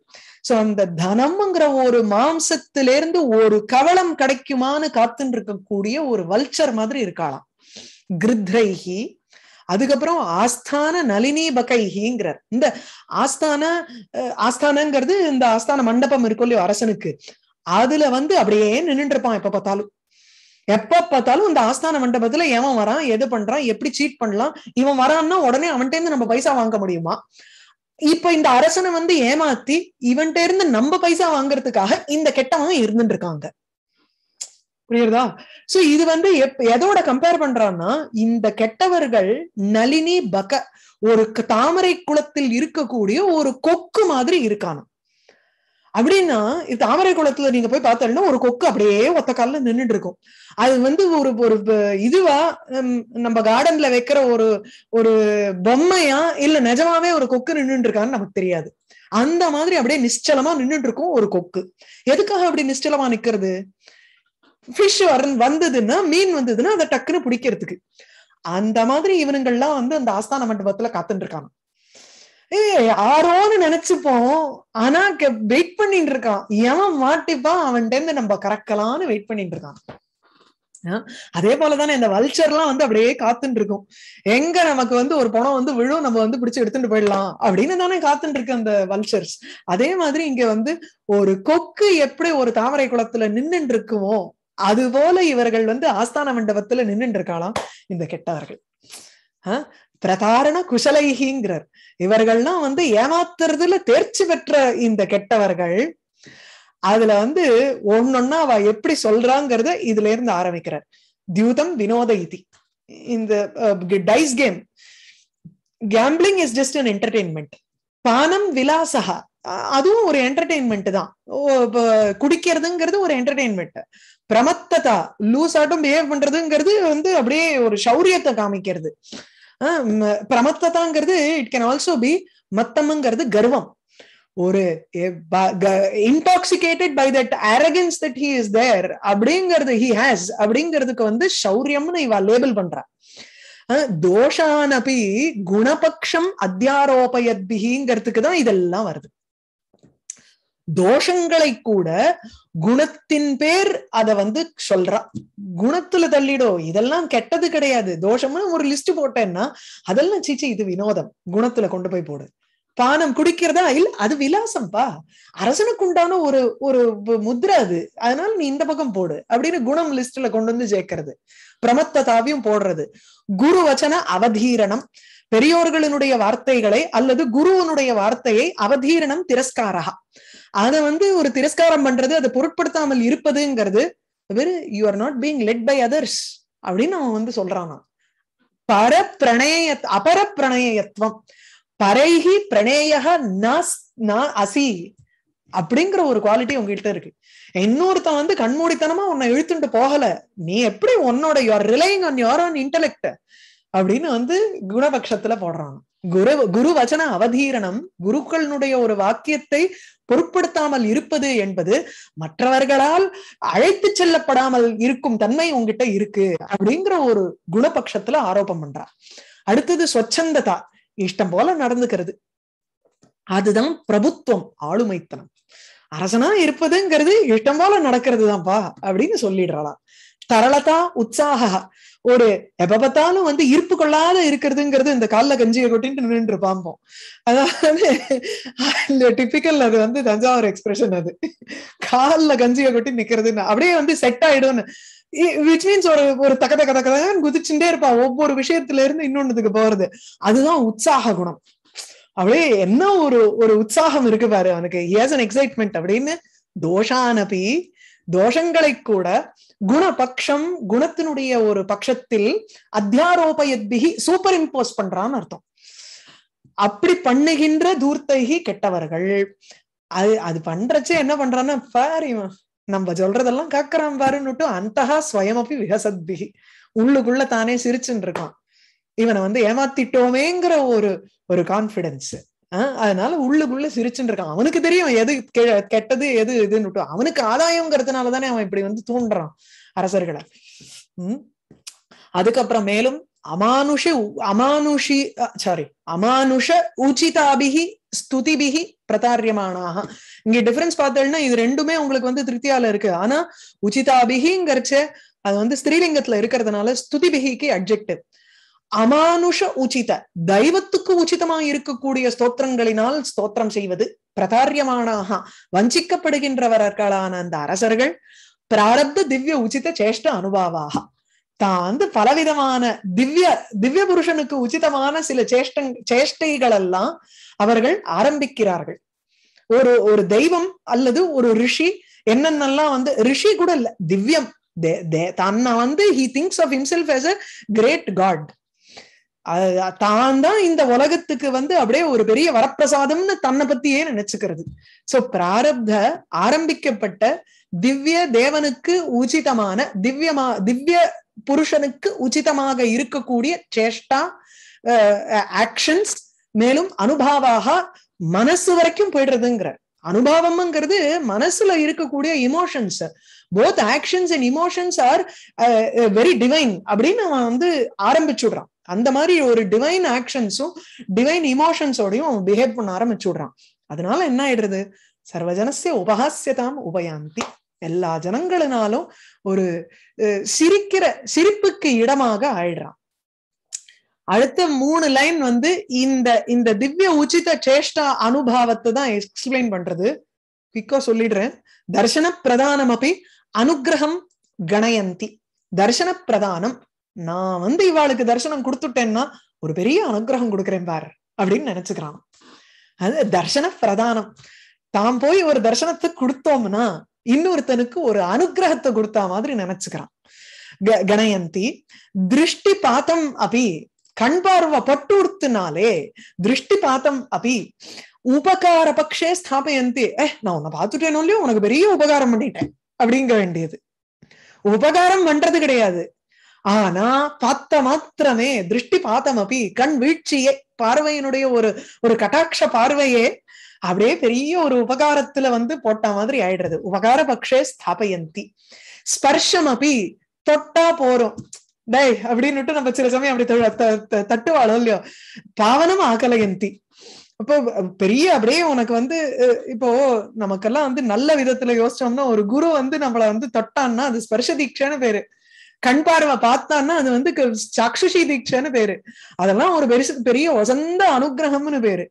[SPEAKER 1] சோ அந்த தனம்ங்கிற ஒரு மாம்சத்திலிருந்து ஒரு கவளம் கிடைக்குமான்னு காத்துட்டு இருக்கக்கூடிய ஒரு வல்ச்சர் மாதிரி இருக்கலாம் கிருத்ரைஹி அதுக்கப்புறம் ஆஸ்தான நளினி பகைஹிங்கிறார் இந்த ஆஸ்தான ஆஸ்தானங்கிறது இந்த ஆஸ்தான மண்டபம் இருக்கும் இல்லையோ அரசனுக்கு அதுல வந்து அப்படியே நின்றுட்டு இருப்பான் எப்ப பார்த்தாலும் எப்ப பார்த்தாலும் இந்த ஆஸ்தான மண்டபத்துல எவன் வரான் எது பண்றான் எப்படி சீட் பண்ணலாம் இவன் வரான்னா உடனே அவன்கிட்ட இருந்து நம்ம பைசா வாங்க முடியுமா இப்ப இந்த அரசனை வந்து ஏமாத்தி இவன்கிட்ட இருந்து நம்ம பைசா வாங்குறதுக்காக இந்த கெட்டவன் இருந்துட்டு இருக்காங்க புரியுறதா சோ இது வந்து எப் எதோட கம்பேர் பண்றான்னா இந்த கெட்டவர்கள் நளினி பக ஒரு தாமரை குளத்தில் இருக்கக்கூடிய ஒரு கொக்கு மாதிரி இருக்கானும் அப்படின்னா தாமரை குளத்துல நீங்க போய் பார்த்தோம்னா ஒரு கொக்கு அப்படியே ஒத்த காலில் நின்றுட்டு இருக்கும் அது வந்து ஒரு ஒரு இதுவா நம்ம கார்டன்ல வைக்கிற ஒரு ஒரு பொம்மையா இல்ல நிஜமாவே ஒரு கொக்கு நின்றுட்டு இருக்கான்னு நமக்கு தெரியாது அந்த மாதிரி அப்படியே நிச்சலமா நின்றுட்டு இருக்கும் ஒரு கொக்கு எதுக்காக அப்படி நிச்சலமா நிக்கிறது ஃபிஷ் வந்ததுன்னா மீன் வந்ததுன்னா அதை டக்குன்னு பிடிக்கிறதுக்கு அந்த மாதிரி இவனுங்கள்லாம் வந்து அந்த ஆஸ்தான மண்டபத்துல காத்துட்டு இருக்காங்க ஏய் யாரோன்னு நினைச்சுப்போம் ஆனா வெயிட் பண்ணிட்டு இருக்கான் எவன் மாட்டிப்பான் அவன்கிட்ட இருந்து நம்ம கறக்கலாம்னு வெயிட் பண்ணிட்டு இருக்கான் அதே போலதானே இந்த எல்லாம் வந்து அப்படியே காத்துட்டு இருக்கும் எங்க நமக்கு வந்து ஒரு பணம் வந்து விழும் நம்ம வந்து பிடிச்சு எடுத்துட்டு போயிடலாம் அப்படின்னு தானே காத்துட்டு இருக்கு அந்த வல்ச்சர்ஸ் அதே மாதிரி இங்க வந்து ஒரு கொக்கு எப்படி ஒரு தாமரை குளத்துல நின்னுட்டு இருக்குமோ அது போல இவர்கள் வந்து ஆஸ்தான மண்டபத்துல நின்னுட்டு இருக்காளாம் இந்த கெட்டவர்கள் பிரதாரண குஷலைகிங்கிறார் இவர்கள்லாம் வந்து ஏமாத்துறதுல தேர்ச்சி பெற்ற இந்த கெட்டவர்கள் அதுல வந்து ஒன்னொன்னா அவ எப்படி சொல்றாங்கிறத இதுல இருந்து ஆரம்பிக்கிறார் தியூதம் வினோத இதி இந்த dice game gambling is just an entertainment பானம் விலாசகா அதுவும் ஒரு என்டர்டெயின்மெண்ட் தான் குடிக்கிறதுங்கிறது ஒரு என்டர்டெயின்மெண்ட் பிரமத்ததா லூஸ் ஆட்டும் பிஹேவ் பண்றதுங்கிறது வந்து அப்படியே ஒரு சௌரியத்தை காமிக்கிறது பிரமத்ததாங்கிறது இட் கேன் ஆல்சோ பி மத்தம்ங்கிறது கர்வம் ஒரு intoxicated by that arrogance that he is there அப்படிங்கிறது ஹி ஹேஸ் அப்படிங்கிறதுக்கு வந்து சௌரியம்னு இவா லேபிள் பண்றா தோஷானபி குணபக்ஷம் அத்தியாரோபயத்பிகிங்கிறதுக்கு தான் இதெல்லாம் வருது தோஷங்களை கூட குணத்தின் பேர் அத வந்து சொல்றா குணத்துல தள்ளிடும் இதெல்லாம் கெட்டது கிடையாது தோஷம்னு ஒரு லிஸ்ட் போட்டேன்னா அதெல்லாம் சீச்சி இது வினோதம் குணத்துல கொண்டு போய் போடு பானம் குடிக்கிறதா இல்ல அது விலாசம்ப்பா அரசனுக்கு உண்டான ஒரு ஒரு முத்ரை அது அதனால நீ இந்த பக்கம் போடு அப்படின்னு குணம் லிஸ்ட்ல கொண்டு வந்து ஜெயிக்கிறது பிரமத்ததாவியும் போடுறது குரு வச்சன அவதீரணம் பெரியோர்களினுடைய வார்த்தைகளை அல்லது குருவனுடைய வார்த்தையை அவதீரணம் திரஸ்காரகா அதை வந்து ஒரு திரஸ்காரம் பண்றது அதை பொருட்படுத்தாமல் இருப்பதுங்கிறது வெறு you are not being led by others அப்படின்னு அவன் வந்து சொல்றான் அபர பிரணயத்துவம் பரைகி பிரணேயக அசி அப்படிங்கிற ஒரு குவாலிட்டி உங்ககிட்ட இருக்கு இன்னொருத்தன் வந்து கண்மூடித்தனமா உன்னை இழுத்துட்டு போகல நீ எப்படி உன்னோட your relying on your on intellect அப்படின்னு வந்து குணபக்ஷத்துல போடுறான் குரு குரு வச்சன அவதீரணம் குருக்களினுடைய ஒரு வாக்கியத்தை பொருட்படுத்தாமல் இருப்பது என்பது மற்றவர்களால் அழைத்து செல்லப்படாமல் இருக்கும் தன்மை உங்ககிட்ட இருக்கு அப்படிங்கிற ஒரு குணபக்ஷத்துல ஆரோபம் பண்றா அடுத்தது சொச்சந்ததா இஷ்டம் போல நடந்துக்கிறது அதுதான் பிரபுத்துவம் ஆளுமைத்தனம் அரசனா இருப்பதுங்கிறது இஷ்டம் போல நடக்கிறது தான்ப்பா அப்படின்னு சொல்லிடுறாளா தரளதா உற்சாக ஒரு எப்ப பார்த்தாலும் வந்து இருப்பு கொள்ளாத இருக்கிறதுங்கிறது இந்த காலில் கஞ்சியை கொட்டின்ட்டு நின்று பாம்போம் அதாவது இல்ல டிபிக்கல் அது வந்து தஞ்சாவூர் எக்ஸ்பிரஷன் அது காலில் கஞ்சியை கொட்டி நிக்கிறதுன்னு அப்படியே வந்து செட் ஆயிடும்னு விச் மீன்ஸ் ஒரு ஒரு தக்க தக்க தக்கதான் குதிச்சுட்டே இருப்பா ஒவ்வொரு விஷயத்துல இருந்து இன்னொன்னுக்கு போறது அதுதான் உற்சாக குணம் அப்படியே என்ன ஒரு ஒரு உற்சாகம் இருக்கு பாரு அவனுக்கு ஏஸ் அன் எக்ஸைட்மெண்ட் அப்படின்னு தோஷானபி தோஷங்களை கூட குணபக்ஷம் குணத்தினுடைய ஒரு பட்சத்தில் அத்தியாரோபயத்பிகி சூப்பர் இம்போஸ் பண்றான்னு அர்த்தம் அப்படி பண்ணுகின்ற தூர்த்தகி கெட்டவர்கள் அது அது பண்றச்சே என்ன பண்றான்னா நம்ம சொல்றதெல்லாம் கேக்குறோம் பாருன்னுட்டு அந்தகா ஸ்வயமப்பி விகசத்பிகி உள்ளுக்குள்ள தானே சிரிச்சுன்னு இருக்கான் இவனை வந்து ஏமாத்திட்டோமேங்கிற ஒரு ஒரு கான்பிடன்ஸ் அதனால உள்ளுக்குள்ள சிரிச்சுட்டு இருக்கான் அவனுக்கு தெரியும் எது கெட்டது எது இதுன்னு அவனுக்கு ஆதாயங்கிறதுனால தானே அவன் இப்படி வந்து தூண்டுறான் அரசர்களை உம் அதுக்கப்புறம் மேலும் அமானுஷ அமானுஷி சாரி அமானுஷ உச்சிதாபிகி ஸ்துதிபிகி பிரதாரியமானாக இங்க டிஃபரன்ஸ் பார்த்தேன்னா இது ரெண்டுமே உங்களுக்கு வந்து திருப்தியால இருக்கு ஆனா உச்சிதாபிகிங்கிறச்ச அது வந்து ஸ்திரீலிங்கத்துல இருக்கிறதுனால ஸ்துதிபிகிக்கு அப்ஜெக்டிவ் அமானுஷ உச்சித தெய்வத்துக்கு உச்சிதமா இருக்கக்கூடிய ஸ்தோத்திரங்களினால் ஸ்தோத்திரம் செய்வது பிரதாரியமானாக வஞ்சிக்கப்படுகின்றவர்களான அந்த அரசர்கள் பிராரப்த திவ்ய உச்சித சேஷ்ட அனுபவாக தான் வந்து பலவிதமான திவ்ய திவ்ய புருஷனுக்கு உச்சிதமான சில சேஷ்ட சேஷ்டைகள் எல்லாம் அவர்கள் ஆரம்பிக்கிறார்கள் ஒரு ஒரு தெய்வம் அல்லது ஒரு ரிஷி என்னென்னலாம் வந்து ரிஷி கூட இல்ல திவ்யம் தன்னை வந்து he thinks of himself as a great god தான் தான் இந்த உலகத்துக்கு வந்து அப்படியே ஒரு பெரிய வரப்பிரசாதம்னு தன்னை பத்தியே நினைச்சுக்கிறது சோ பிராரப்த ஆரம்பிக்கப்பட்ட திவ்ய தேவனுக்கு உச்சிதமான திவ்யமா திவ்ய புருஷனுக்கு உச்சிதமாக இருக்கக்கூடிய சேஷ்டா ஆக்ஷன்ஸ் மேலும் அனுபவாக மனசு வரைக்கும் போயிடுறதுங்கிற அனுபவம்ங்கிறது மனசுல இருக்கக்கூடிய emotions both actions and emotions are very divine அப்படின்னு அவன் வந்து ஆரம்பிச்சுடுறான் அந்த மாதிரி ஒரு டிவைன் ஆக்ஷன்ஸும் டிவைன் இமோஷன்ஸோடையும் அவன் பிஹேவ் பண்ண ஆரம்பிச்சு விடுறான் அதனால என்ன ஆயிடுறது சர்வஜனசிய உபஹாசியதாம் உபயாந்தி எல்லா ஜனங்களினாலும் ஒரு சிரிக்கிற சிரிப்புக்கு இடமாக ஆயிடுறான் அடுத்த மூணு லைன் வந்து இந்த இந்த திவ்ய உச்சித சேஷ்டா அனுபவத்தை தான் எக்ஸ்பிளைன் பண்றது குவிக்கா சொல்லிடுறேன் தர்சன பிரதானம் அப்படி அனுகிரகம் கணயந்தி தர்சன பிரதானம் நான் வந்து இவாளுக்கு தர்சனம் கொடுத்துட்டேன்னா ஒரு பெரிய அனுகிரகம் கொடுக்குறேன் பார் அப்படின்னு நினைச்சுக்கிறான் அது தர்சன பிரதானம் தான் போய் ஒரு தர்சனத்தை கொடுத்தோம்னா இன்னொருத்தனுக்கு ஒரு அனுகிரகத்தை கொடுத்தா மாதிரி நினைச்சுக்கிறான் கணயந்தி திருஷ்டி பாத்தம் அபி கண் பார்வை பட்டுத்தினாலே திருஷ்டி பாத்தம் அபி உபகார பக்ஷே ஸ்தாபயந்தி ஏ நான் உன்னை பார்த்துட்டேனோ இல்லையோ உனக்கு பெரிய உபகாரம் பண்ணிட்டேன் அப்படிங்க வேண்டியது உபகாரம் பண்றது கிடையாது ஆனா பார்த்த மாத்திரமே திருஷ்டி பாத்தமப்பி கண் வீழ்ச்சியே பார்வையினுடைய ஒரு ஒரு கட்டாட்ச பார்வையே அப்படியே பெரிய ஒரு உபகாரத்துல வந்து போட்ட மாதிரி ஆயிடுறது உபகார பக்ஷே ஸ்தாபயந்தி ஸ்பர்ஷம் அபி தொட்டா போறோம் டேய் அப்படின்னுட்டு நம்ம சில சமயம் அப்படி தட்டுவாளோ இல்லையோ பாவனம் ஆகலயந்தி அப்போ பெரிய அப்படியே உனக்கு வந்து இப்போ நமக்கெல்லாம் வந்து நல்ல விதத்துல யோசிச்சோம்னா ஒரு குரு வந்து நம்மள வந்து தொட்டான்னா அது ஸ்பர்ஷ தீட்சான்னு பேரு கண் பார்வை பார்த்தான்னா அது வந்து சாக்ஷுஷி தீட்சைன்னு பேரு அதெல்லாம் ஒரு பெருசு பெரிய ஒசந்த அனுகிரகம்னு பேரு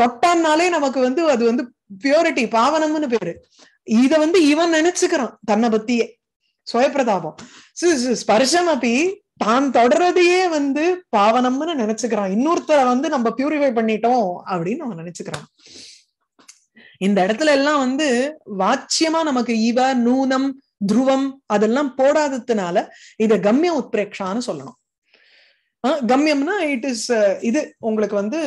[SPEAKER 1] தொட்டான்னாலே நமக்கு வந்து அது வந்து பியூரிட்டி பாவனம்னு பேரு இத வந்து இவன் நினைச்சுக்கிறான் தன்னை பத்தியே சுயபிரதாபம் ஸ்பர்ஷம் அப்படி தான் தொடரதையே வந்து பாவனம்னு நினைச்சுக்கிறான் இன்னொருத்தரை வந்து நம்ம பியூரிஃபை பண்ணிட்டோம் அப்படின்னு அவன் நினைச்சுக்கிறான் இந்த இடத்துல எல்லாம் வந்து வாச்சியமா நமக்கு இவ நூனம் துருவம் அதெல்லாம் போடாததுனால இத கம்ய உத்பிரேக்ஷான்னு சொல்லணும் கம்யம்னா இட் இஸ் இது உங்களுக்கு வந்து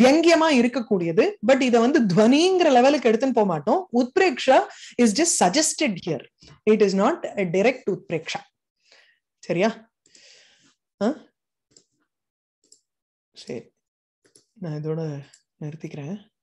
[SPEAKER 1] வியங்கியமா இருக்கக்கூடியது பட் இதை வந்து துவனிங்கிற லெவலுக்கு எடுத்துன்னு போக மாட்டோம் உத்பிரேக்ஷா is just suggested here it is not direct உத்பிரேக்ஷா சரியா சரி நான் இதோட நிறுத்திக்கிறேன்